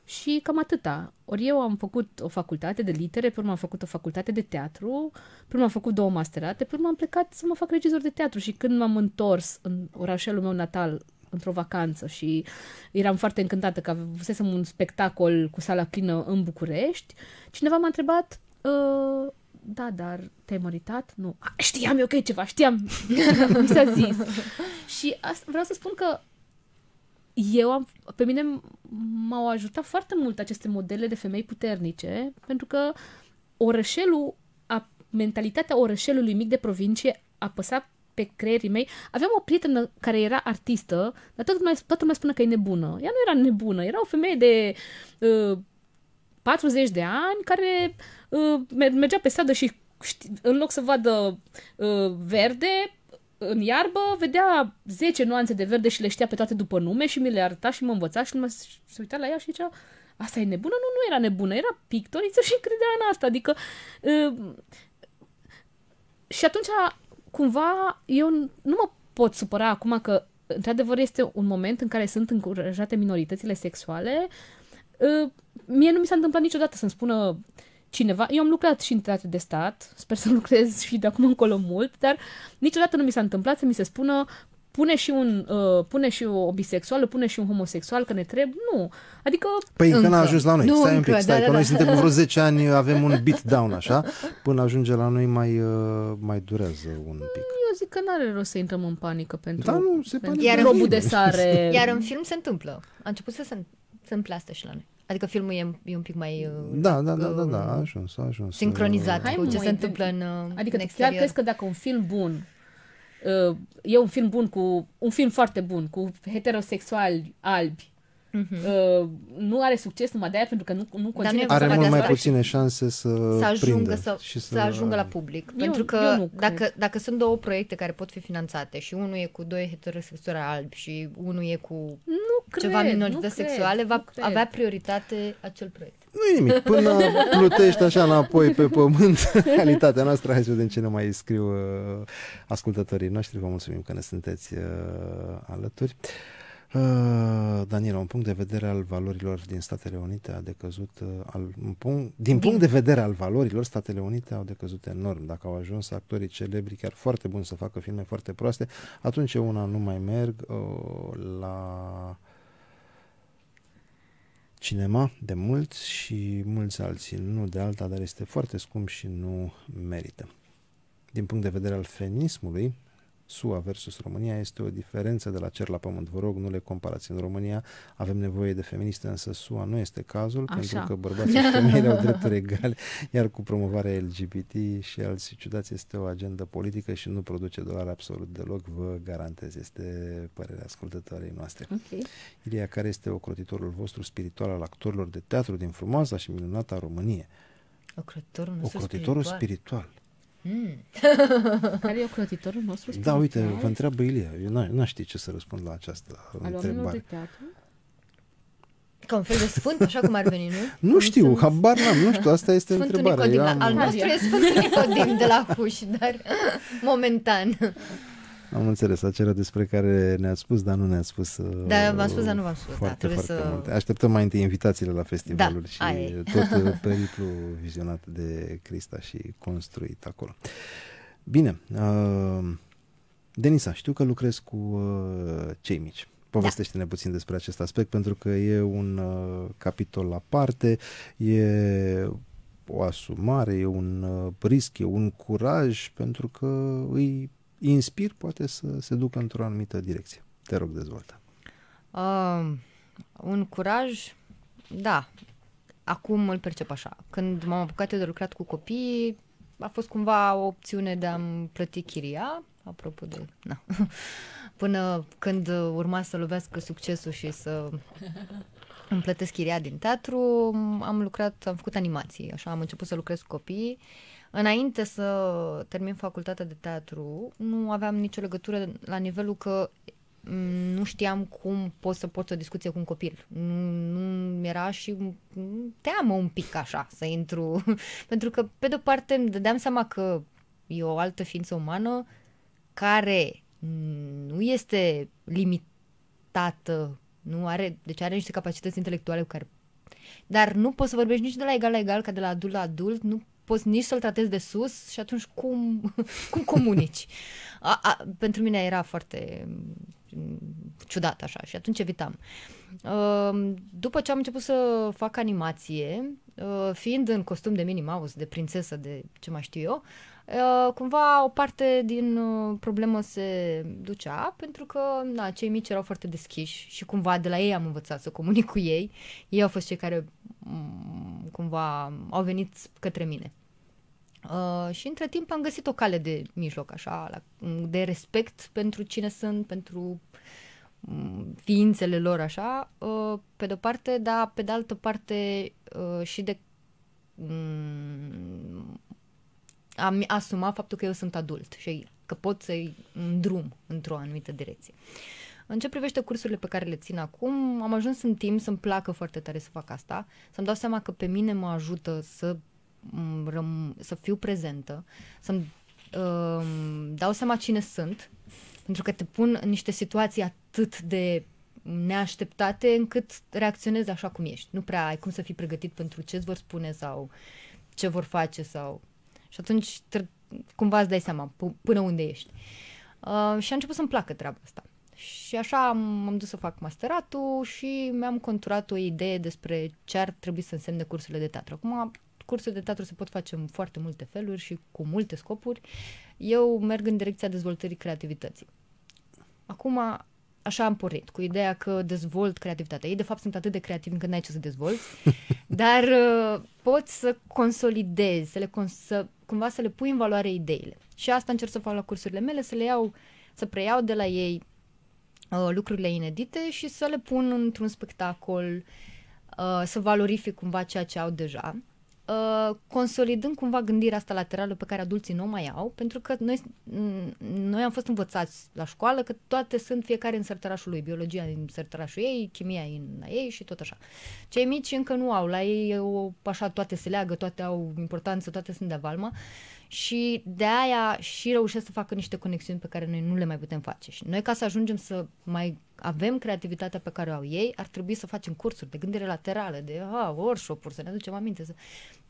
și cam atâta. Ori eu am făcut o facultate de litere, pe urmă am făcut o facultate de teatru, pe urmă am făcut două masterate, pe urmă am plecat să mă fac regizor de teatru și când m-am întors în orașelul meu natal, într-o vacanță și eram foarte încântată că avusesem un spectacol cu sala plină în București, cineva m-a întrebat uh, da, dar te-ai măritat? Nu. A, știam eu că e ceva, știam. Mi s-a zis. și asta, vreau să spun că eu am, pe mine m-au ajutat foarte mult aceste modele de femei puternice, pentru că orășelul, a, mentalitatea orășelului mic de provincie a păsat pe creierii mei. Aveam o prietenă care era artistă, dar toată lumea, toată lumea spune că e nebună. Ea nu era nebună, era o femeie de uh, 40 de ani care uh, mergea pe stradă și în loc să vadă uh, verde, în iarbă, vedea 10 nuanțe de verde și le știa pe toate după nume și mi le arăta și mă învăța și mă se uita la ea și zicea asta e nebună? Nu, nu era nebună, era pictoriță și credea în asta, adică uh, și atunci cumva eu nu mă pot supăra acum că într-adevăr este un moment în care sunt încurajate minoritățile sexuale uh, mie nu mi s-a întâmplat niciodată să-mi spună uh, cineva, eu am lucrat și în teatru de stat, sper să lucrez și de acum încolo mult, dar niciodată nu mi s-a întâmplat să mi se spună pune și un uh, pune și o bisexuală, pune și un homosexual că ne trebuie. Nu. Adică Păi încă, n-a ajuns la noi. Nu, stai încă, un pic, stai, da, că da, noi da. suntem vreo 10 ani, avem un beat down așa, până ajunge la noi mai uh, mai durează un pic. Eu zic că n-are rost să intrăm în panică pentru, da, nu, se pentru iar robul de sare. Iar în film se întâmplă. A început să se întâmple asta și la noi. Adică filmul e, e un pic mai... Uh, da, da, da, uh, da, da, a ajuns, a ajuns. Sincronizat Hai, cu ce se întâmplă în uh, Adică în chiar crezi că dacă un film bun e un film bun cu... un film foarte bun cu heterosexuali albi Uh-huh. Uh, nu are succes numai de aia pentru că nu, nu conține... Dar nu are mult mai puține șanse să, să ajungă, să, și să, să ajungă la public. Eu, pentru că nu dacă, dacă sunt două proiecte care pot fi finanțate și unul e cu doi heterosexuali albi și unul e cu nu cred, ceva minorități sexuale, cred, va cred. avea prioritate acel proiect. Nu nimic, până plutești așa înapoi pe pământ realitatea noastră, hai să vedem ce ne mai scriu uh, ascultătorii noștri. Vă mulțumim că ne sunteți uh, alături. Uh, Daniela, un punct de vedere al valorilor din Statele Unite a decăzut, uh, al, un punct, din punct de vedere al valorilor, Statele Unite au decăzut enorm. Dacă au ajuns actorii celebri, chiar foarte buni să facă filme foarte proaste, atunci eu una nu mai merg uh, la cinema de mult și mulți alții nu de alta, dar este foarte scump și nu merită. Din punct de vedere al fenismului, SUA versus România este o diferență de la cer la pământ. Vă rog, nu le comparați. În România avem nevoie de feministe, însă SUA nu este cazul, Așa. pentru că bărbații și femeile au drepturi egale, iar cu promovarea LGBT și alți ciudați este o agendă politică și nu produce dolari absolut deloc, vă garantez. Este părerea ascultătoarei noastre. Okay. Ilia, care este ocrotitorul vostru spiritual al actorilor de teatru din frumoasa și minunata Românie? Ocrotitorul, ocrotitorul spiritual. spiritual Mm. Care e ocrotitorul nostru? Spiritual? Da, uite, vă întreabă Ilia. Eu nu știu ce să răspund la această Al întrebare. de teatru? Ca un fel de sfânt, așa cum ar veni, nu? Nu știu, sunt... habar n-am, nu știu, asta este Sfântul întrebarea. Nicodim, da, am... Al nostru e Sfântul Nicodim de la Huși, dar momentan. Am înțeles, acela despre care ne-ați spus, dar nu ne-ați spus. Uh, da, v-am spus, dar nu v-am spus. Da, foarte, da, trebuie foarte să... multe. Așteptăm mai întâi invitațiile la festivalul da, și ai. tot uh, periplu vizionat de Crista și construit acolo. Bine, uh, Denisa, știu că lucrez cu uh, cei mici. Povestește-ne da. puțin despre acest aspect, pentru că e un uh, capitol aparte, e o asumare, e un uh, risc, e un curaj, pentru că îi inspir poate să se ducă într-o anumită direcție. Te rog, dezvoltă. Uh, un curaj, da. Acum îl percep așa. Când m-am apucat eu de lucrat cu copii, a fost cumva o opțiune de a-mi plăti chiria, apropo de... Na. Până când urma să lovească succesul și să îmi plătesc chiria din teatru, am lucrat, am făcut animații, așa, am început să lucrez cu copiii. Uh, Înainte să termin facultatea de teatru, nu aveam nicio legătură la nivelul că mm, nu știam cum pot să port o discuție cu un copil. Nu, nu era și teamă un pic așa să intru. Pentru că, pe de-o parte, îmi dădeam seama că e o altă ființă umană care nu este limitată, nu are, deci are niște capacități intelectuale cu care dar nu poți să vorbești nici de la egal la egal ca de la adult la adult, nu poți nici să-l tratezi de sus și atunci cum, cum comunici? A, a, pentru mine era foarte mm, ciudat așa și atunci evitam. După ce am început să fac animație, uh, fiind în costum de Minnie Mouse, de prințesă, de ce mai știu eu, Uh, cumva o parte din uh, problemă se ducea pentru că na, cei mici erau foarte deschiși și cumva de la ei am învățat să comunic cu ei. Ei au fost cei care mm, cumva au venit către mine. Uh, și între timp am găsit o cale de mijloc, așa, la, de respect pentru cine sunt, pentru um, ființele lor, așa, uh, pe de-o parte, dar pe de altă parte uh, și de um, am asumat faptul că eu sunt adult și că pot să-i îndrum într-o anumită direcție. În ce privește cursurile pe care le țin acum, am ajuns în timp să-mi placă foarte tare să fac asta, să-mi dau seama că pe mine mă ajută să, mm, răm- să fiu prezentă, să-mi uh, dau seama cine sunt, pentru că te pun în niște situații atât de neașteptate încât reacționezi așa cum ești. Nu prea ai cum să fii pregătit pentru ce îți vor spune sau ce vor face sau și atunci cumva îți dai seama până unde ești. Uh, și a început să-mi placă treaba asta. Și așa am, am dus să fac masteratul și mi-am conturat o idee despre ce ar trebui să însemne cursurile de teatru. Acum, cursurile de teatru se pot face în foarte multe feluri și cu multe scopuri. Eu merg în direcția dezvoltării creativității. Acum, așa am pornit, cu ideea că dezvolt creativitatea. Ei, de fapt, sunt atât de creativi încât n-ai ce să dezvolți, dar uh, să consolidezi, să le cons- să, cumva să le pui în valoare ideile. Și asta încerc să fac la cursurile mele, să le iau, să preiau de la ei uh, lucrurile inedite și să le pun într-un spectacol, uh, să valorific cumva ceea ce au deja. Uh, consolidând cumva gândirea asta laterală pe care adulții nu o mai au, pentru că noi, noi am fost învățați la școală că toate sunt fiecare în sărtărașul lui, biologia în sărtărașul ei, chimia în ei și tot așa. Cei mici încă nu au, la ei o, așa toate se leagă, toate au importanță, toate sunt de valmă și de aia și reușesc să facă niște conexiuni pe care noi nu le mai putem face. Și noi ca să ajungem să mai avem creativitatea pe care o au ei, ar trebui să facem cursuri de gândire laterală, de ha ah, workshop-uri, să ne aducem aminte. Să...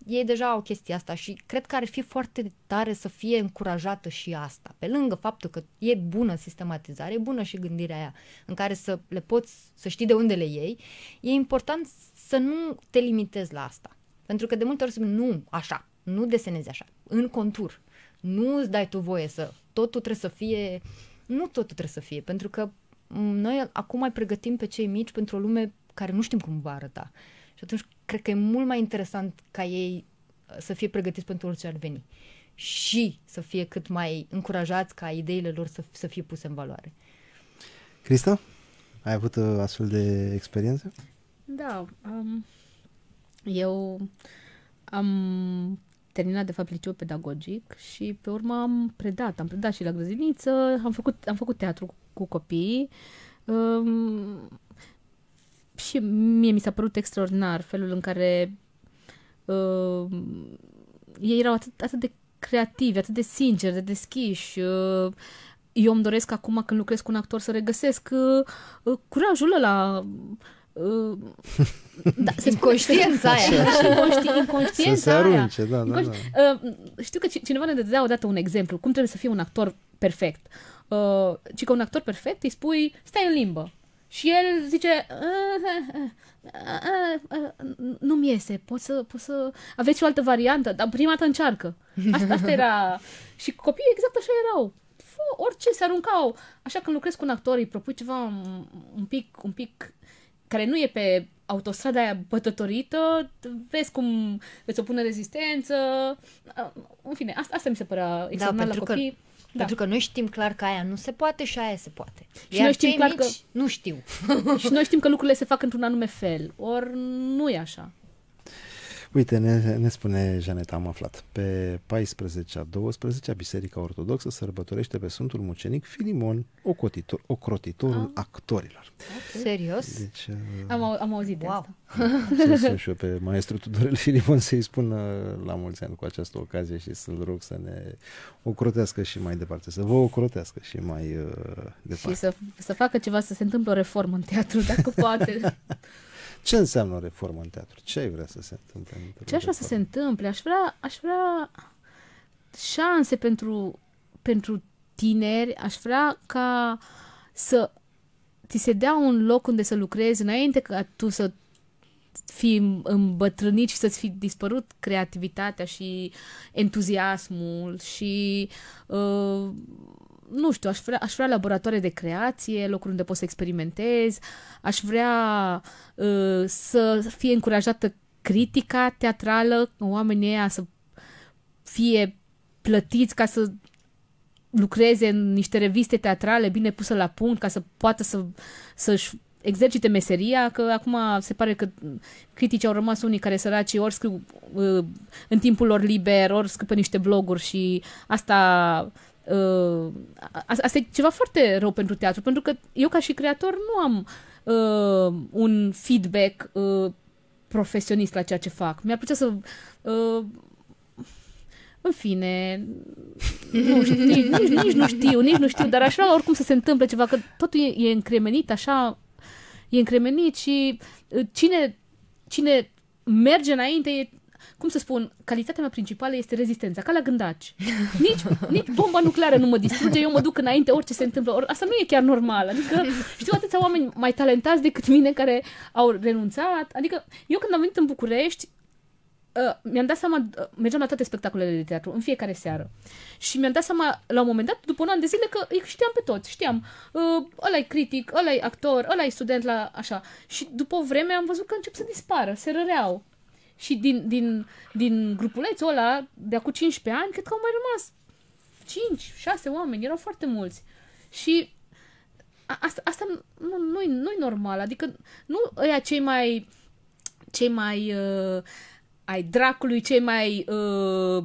Ei deja au chestia asta și cred că ar fi foarte tare să fie încurajată și asta. Pe lângă faptul că e bună sistematizare, e bună și gândirea aia în care să le poți, să știi de unde le iei, e important să nu te limitezi la asta. Pentru că de multe ori spun, nu, așa, nu desenezi așa, în contur. Nu îți dai tu voie să, totul trebuie să fie, nu totul trebuie să fie, pentru că Mm, noi acum mai pregătim pe cei mici pentru o lume care nu știm cum va arăta. Și atunci cred că e mult mai interesant ca ei uh, să fie pregătiți pentru orice ar veni și să fie cât mai încurajați ca ideile lor să, să fie puse în valoare. Crista, ai avut uh, astfel de experiență? Da, um, eu am terminat de fapt liceu pedagogic și pe urmă am predat, am predat și la grădiniță, am făcut, am făcut teatru cu cu copiii. Um, și mie mi s-a părut extraordinar felul în care uh, ei erau atât, atât de creativi, atât de sinceri, de deschiși. Uh, eu îmi doresc acum când lucrez cu un actor să regăsesc uh, uh, curajul ăla uh, da, se inconștiența aia. inconștiența să se arunce, aia. da, da, da. Uh, știu că cineva ne dădea odată un exemplu, cum trebuie să fie un actor perfect. Uh, ci că un actor perfect îi spui, stai în limbă. Și el zice, ah, ah, ah, nu-mi iese, poți să, poți să... Aveți o altă variantă, dar prima dată încearcă. Asta, asta era... Și copiii exact așa erau. Fă, orice, se aruncau. Așa când lucrezi cu un actor, îi propui ceva un pic, un pic care nu e pe autostrada aia bătătorită, vezi cum îți opune rezistență. În fine, asta, asta mi se părea extraordinar da, la copii. Că da. Pentru că noi știm clar că aia nu se poate și aia se poate. Și Iar noi știm clar mici, că... nu știu. și noi știm că lucrurile se fac într-un anume fel. Ori nu e așa. Uite, ne, ne spune Janeta, am aflat. Pe 14 a 12 Biserica Ortodoxă sărbătorește pe Sfântul Mucenic Filimon, ocotitor, ocrotitorul ah. actorilor. Okay. Serios? Deci, uh, am, au, am auzit de asta. Să și eu pe maestru Tudorel Filimon să-i spun la mulți ani cu această ocazie și să-l rog să ne ocrotească și mai departe, să vă ocrotească și mai uh, departe. Și să, să facă ceva, să se întâmple o reformă în teatru, dacă poate. Ce înseamnă o reformă în teatru? Ce ai vrea să se întâmple? În Ce aș vrea să se întâmple? Aș vrea, aș vrea șanse pentru, pentru tineri, aș vrea ca să ți se dea un loc unde să lucrezi înainte ca tu să fii îmbătrânit și să-ți fi dispărut creativitatea și entuziasmul și uh, nu știu, aș vrea, aș vrea laboratoare de creație, locuri unde poți să experimentezi, aș vrea uh, să fie încurajată critica teatrală, oamenii ăia să fie plătiți ca să lucreze în niște reviste teatrale bine pusă la punct ca să poată să, să-și exercite meseria, că acum se pare că critici au rămas unii care săraci ori scriu ă, în timpul lor liber, ori scriu pe niște bloguri și asta Uh, asta e ceva foarte rău pentru teatru, pentru că eu ca și creator nu am uh, un feedback uh, profesionist la ceea ce fac. Mi-ar plăcea să... Uh, în fine, nu știu, nici, nici nu știu, nici nu știu, dar aș vrea oricum să se întâmple ceva, că totul e, e încremenit, așa, e încremenit și uh, cine, cine merge înainte e cum să spun, calitatea mea principală este rezistența, ca la gândaci. Nici, nici bomba nucleară nu mă distruge, eu mă duc înainte orice se întâmplă. Or, asta nu e chiar normal. Adică știu atâția oameni mai talentați decât mine care au renunțat. Adică eu când am venit în București, Uh, mi-am dat seama, uh, mergeam la toate spectacolele de teatru, în fiecare seară. Și mi-am dat seama, la un moment dat, după un an de zile, că știam pe toți, știam. Uh, ăla e critic, ăla e actor, ăla e student la așa. Și după o vreme am văzut că încep să dispară, se răreau. Și din, din, din grupulețul ăla, de acum 15 ani, cred că au mai rămas 5, 6 oameni, erau foarte mulți. Și asta, asta nu, nu-i, nu-i normal, adică nu ăia cei mai cei mai uh, ai dracului, cei mai uh,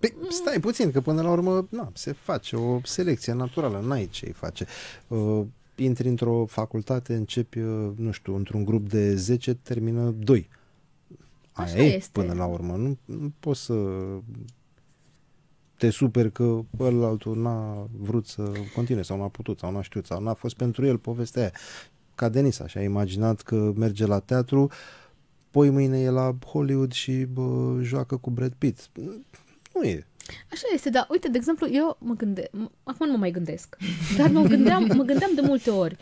Păi, stai puțin, că până la urmă na, se face o selecție naturală, n-ai ce i face. Uh, intri într-o facultate, începi, uh, nu știu, într-un grup de 10, termină 2. Aia Așa e este. până la urmă. Nu, nu poți să te super că altul n-a vrut să continue sau n-a putut sau n-a știut sau n-a fost pentru el povestea aia. Ca Denis, așa, a imaginat că merge la teatru, poi mâine e la Hollywood și bă, joacă cu Brad Pitt. Nu e Așa este, dar uite, de exemplu, eu mă gândesc, acum nu mă mai gândesc, dar mă gândeam, mă gândeam de multe ori,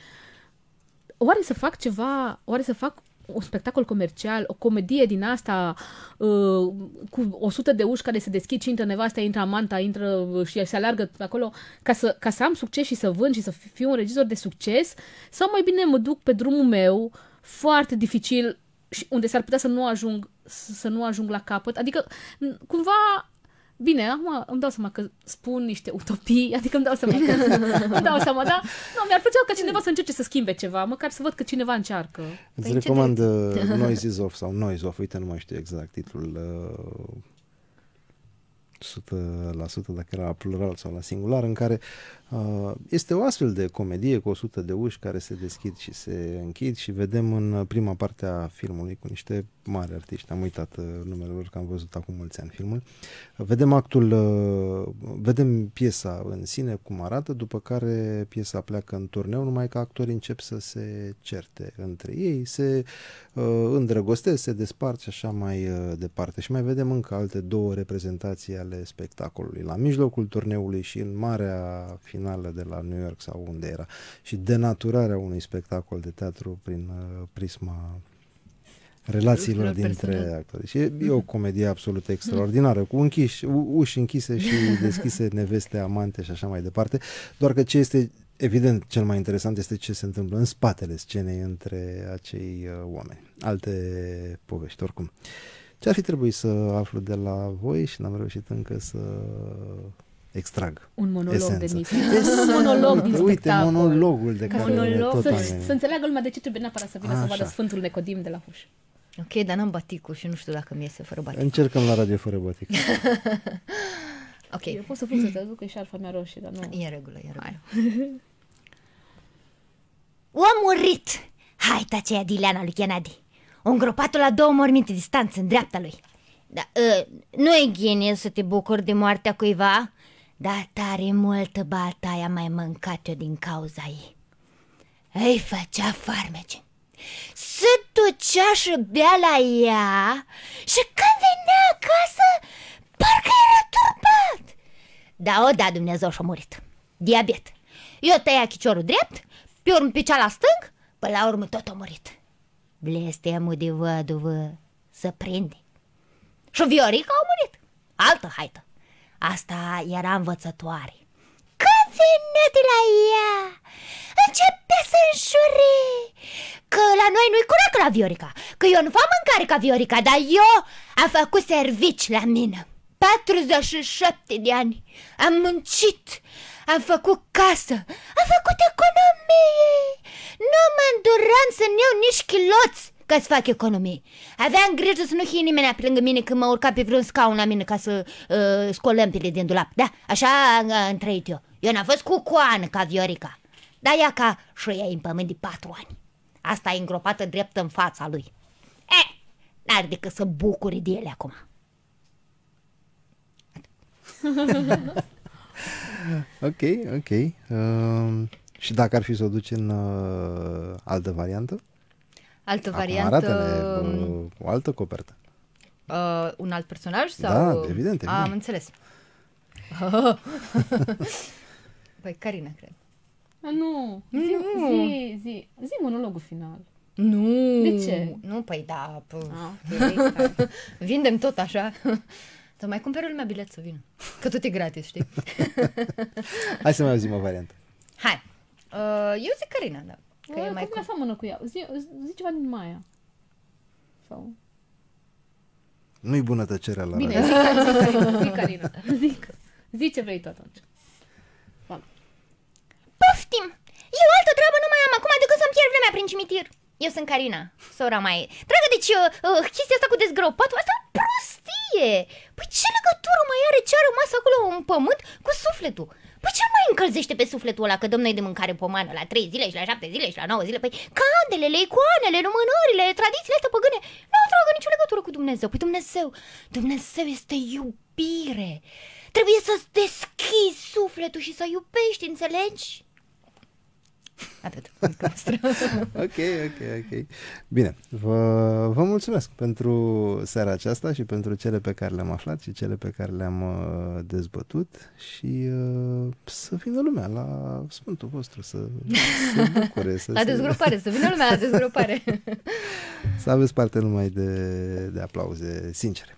oare să fac ceva, oare să fac un spectacol comercial, o comedie din asta uh, cu 100 de uși care se deschid și intră nevasta, intră amanta, intră uh, și se alargă acolo ca să, ca să am succes și să vând și să fiu un regizor de succes sau mai bine mă duc pe drumul meu foarte dificil și unde s-ar putea să nu ajung să nu ajung la capăt. Adică cumva Bine, acum îmi dau seama că spun niște utopii, adică îmi dau seama că... îmi dau seama, da? Nu, mi-ar plăcea ca cineva să încerce să schimbe ceva, măcar să văd că cineva încearcă. Îți păi recomand uh, noise Noises Off sau Noise Off, uite, nu mai știu exact titlul. Uh, 100% dacă era plural sau la singular, în care Uh, este o astfel de comedie cu 100 de uși care se deschid și se închid și vedem în prima parte a filmului cu niște mari artiști, am uitat uh, numele lor că am văzut acum mulți ani filmul, vedem actul, uh, vedem piesa în sine cum arată, după care piesa pleacă în turneu, numai că actorii încep să se certe între ei, se îndrăgostesc, se despart și așa mai departe și mai vedem încă alte două reprezentații ale spectacolului, la mijlocul turneului și în marea finală finală de la New York sau unde era. Și denaturarea unui spectacol de teatru prin uh, prisma relațiilor dintre actori. Și e o mhm. comedie absolut extraordinară, cu închiși, u- uși închise și deschise, neveste, amante și așa mai departe. Doar că ce este evident cel mai interesant este ce se întâmplă în spatele scenei între acei uh, oameni. Alte povești, oricum. Ce ar fi trebuit să aflu de la voi și n-am reușit încă să extrag. Un monolog esența. de mine. un monolog din Uite, monologul de care monolog, tot să, să înțeleagă lumea de ce trebuie neapărat să vină să vadă Sfântul Necodim de la Huș. Ok, dar n-am baticul și nu știu dacă mi iese fără batic. Încercăm la radio fără batic. ok. Eu pot să fiu să traduc, aduc e șarfa mea roșie, dar nu... E regulă, e regulă. Hai. murit! Hai, aceea Dileana lui Ghenadi. O îngropat la două morminte distanță, în dreapta lui. Da, uh, nu e ghenie să te bucuri de moartea cuiva, dar tare multă bataia mai mâncat eu din cauza ei. Îi făcea farmece. Se ducea și bea la ea și când venea acasă, parcă era turbat. Da, o da, Dumnezeu și-a murit. Diabet. Eu tăia chiciorul drept, pe urmă pe la stâng, până la urmă tot a murit. Blestemul de văduvă să prinde. Și Viorica a murit. Altă haită. Asta era învățătoare. Că vine de la ea, Începe să înjure Că la noi nu-i curat la Viorica, că eu nu fac mâncare ca Viorica, dar eu am făcut servici la mine 47 de ani, am muncit, am făcut casă, am făcut economie Nu mă înduram să-mi iau nici chiloți ca să fac economii. Aveam grijă să nu fie nimeni pe lângă mine când mă urca pe vreun scaun la mine ca să uh, scol lămpile din dulap. Da, așa uh, am trăit eu. Eu n-am fost cu coană ca Viorica. Dar ea ca și ea în pământ de patru ani. Asta e îngropată drept în fața lui. E, n-ar decât să bucuri de ele acum. ok, ok. Uh, și dacă ar fi să o duci în uh, altă variantă? Altă Acum variantă... arată o, altă copertă. Uh, un alt personaj? Sau... Da, evident. evident. Am înțeles. păi, Carina, cred. Ah, nu, zi, nu. zi, zi, zi monologul final. Nu. De ce? Nu, păi da. P- ah. Vindem tot așa. Să mai cumperi lumea bilet să vină. Că tot e gratis, știi? Hai să mai auzim o variantă. Hai. Uh, eu zic Carina, da. Că e, e mai... Cum... seamănă cu ea? Zi, zi ceva din Maia. Sau... Nu-i bună tăcerea la Bine, zic, zic, Alina. Zic. Zic ce vrei tu atunci. Bun. Poftim! Eu altă treabă nu mai am acum decât să-mi pierd vremea prin cimitir. Eu sunt Carina, sora mai. Dragă, deci uh, uh, chestia asta cu dezgropatul, asta e prostie! Păi ce legătură mai are ce a rămas acolo în pământ cu sufletul? Păi ce mai încălzește pe sufletul ăla că domnul de mâncare pomană la 3 zile și la 7 zile și la 9 zile? Păi candelele, icoanele, lumânările, tradițiile astea păgâne nu tragă nicio legătură cu Dumnezeu. Păi Dumnezeu, Dumnezeu este iubire. Trebuie să-ți deschizi sufletul și să iubești, înțelegi? Atât. ok, ok, ok. Bine, vă, vă mulțumesc pentru seara aceasta și pentru cele pe care le-am aflat și cele pe care le-am uh, dezbătut și uh, să vină lumea la Sfântul vostru, să se bucure. Să la dezgrupare, să vină lumea la dezgrupare. să aveți parte numai de, de aplauze sincere.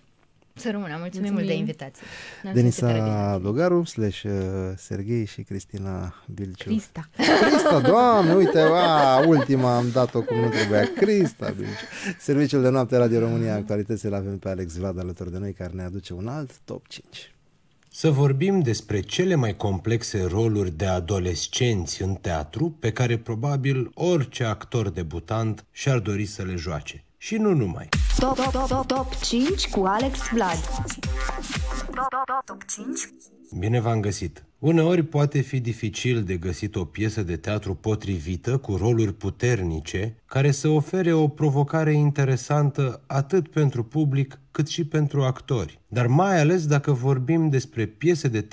Să rămână, mulțumim, mulțumim mult de invitație. Ne-am Denisa Dogaru, slash uh, Serghei și Cristina Bilciu. Crista. Crista, doamne, uite, a, ultima am dat-o cum nu trebuia. Crista Bilciu. Serviciul de noapte Radio România, actualitățile avem pe Alex Vlad alături de noi, care ne aduce un alt top 5. Să vorbim despre cele mai complexe roluri de adolescenți în teatru pe care probabil orice actor debutant și-ar dori să le joace și nu numai. Top, top, top, top 5 cu Alex Vlad. Top, top, top 5. Bine v-am găsit! Uneori poate fi dificil de găsit o piesă de teatru potrivită cu roluri puternice care să ofere o provocare interesantă atât pentru public cât și pentru actori, dar mai ales dacă vorbim despre piese de teatru